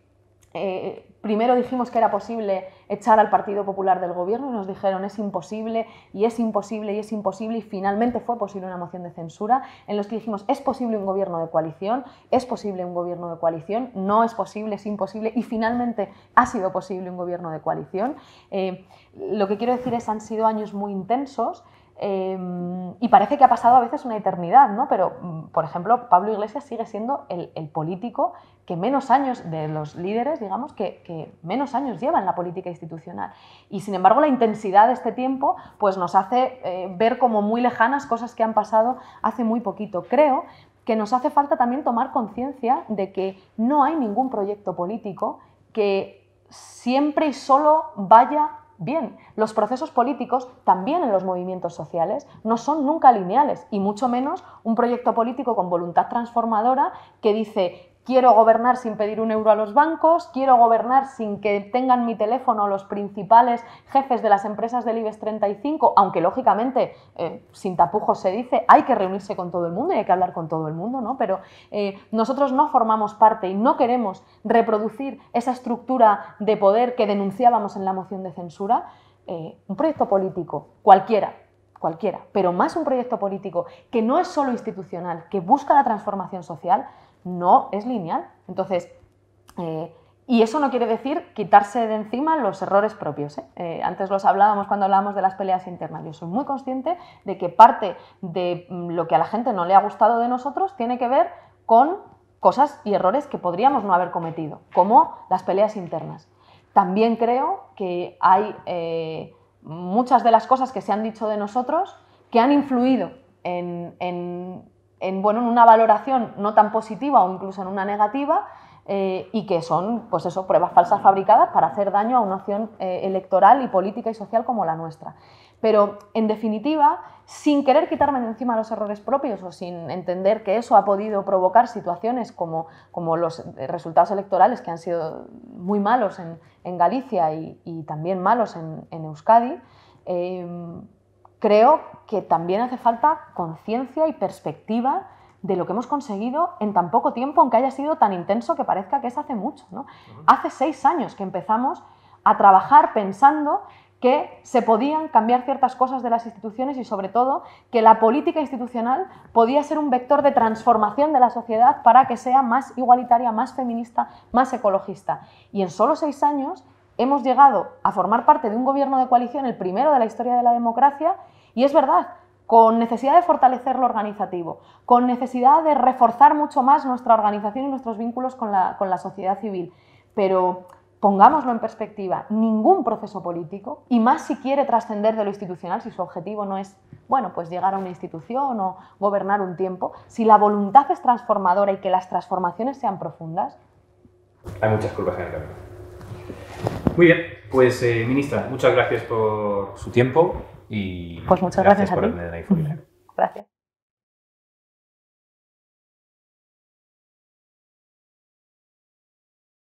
S2: eh, primero dijimos que era posible echar al Partido Popular del Gobierno y nos dijeron es imposible y es imposible y es imposible y finalmente fue posible una moción de censura en los que dijimos es posible un gobierno de coalición, es posible un gobierno de coalición, no es posible, es imposible y finalmente ha sido posible un gobierno de coalición. Eh, lo que quiero decir es han sido años muy intensos. Em, y parece que ha pasado a veces una eternidad, ¿no? Pero, mm, por ejemplo, Pablo Iglesias sigue siendo el, político que menos años, de los líderes, digamos, que, menos años lleva en la política institucional. Y, sin embargo, la intensidad de este tiempo pues, nos hace eh, ver como muy lejanas cosas que han pasado hace muy poquito. Creo que nos hace falta también tomar conciencia de que no hay ningún proyecto político que siempre y solo vaya Bien, los procesos políticos también en los movimientos sociales no son nunca lineales y mucho menos un proyecto político con voluntad transformadora que dice Quiero gobernar sin pedir un euro a los bancos, quiero gobernar sin que tengan mi teléfono los principales jefes de las empresas del IBEX 35, aunque lógicamente, eh, sin tapujos se dice, hay que reunirse con todo el mundo y hay que hablar con todo el mundo, ¿no? Pero eh, nosotros no formamos parte y no queremos reproducir esa estructura de poder que denunciábamos en la moción de censura. Eh, un proyecto político, cualquiera, cualquiera, pero más un proyecto político que no es solo institucional, que busca la transformación social, no es lineal. Entonces, eh, y eso no quiere decir quitarse de encima los errores propios. ¿eh? Eh, antes los hablábamos cuando hablábamos de las peleas internas. Yo soy muy consciente de que parte de mm, lo que a la gente no le ha gustado de nosotros tiene que ver con cosas y errores que podríamos no haber cometido, como las peleas internas. También creo que hay muchas de las cosas que se han dicho de nosotros que han influido en en, bueno, en una valoración no tan positiva o incluso en una negativa, eh, y que son pues eso, pruebas falsas fabricadas para hacer daño a una opción eh, electoral y política y social como la nuestra. Pero, en definitiva, sin querer quitarme de encima los errores propios o sin entender que eso ha podido provocar situaciones como, como los resultados electorales que han sido muy malos en, Galicia y, también malos en, Euskadi, eh, creo que también hace falta conciencia y perspectiva de lo que hemos conseguido en tan poco tiempo, aunque haya sido tan intenso que parezca que es hace mucho. Hace seis años que empezamos a trabajar pensando que se podían cambiar ciertas cosas de las instituciones y sobre todo que la política institucional podía ser un vector de transformación de la sociedad para que sea más igualitaria, más feminista, más ecologista. Y en solo seis años hemos llegado a formar parte de un gobierno de coalición, el primero de la historia de la democracia, y es verdad, con necesidad de fortalecer lo organizativo, con necesidad de reforzar mucho más nuestra organización y nuestros vínculos con la, sociedad civil. Pero pongámoslo en perspectiva, ningún proceso político, y más si quiere trascender de lo institucional, si su objetivo no es, bueno, pues llegar a una institución o gobernar un tiempo, si la voluntad es transformadora y que las transformaciones sean profundas.
S1: Hay muchas curvas en el camino. Muy bien, pues eh,
S2: ministra, muchas gracias por su tiempo, y pues muchas gracias, gracias a
S1: ti. Gracias.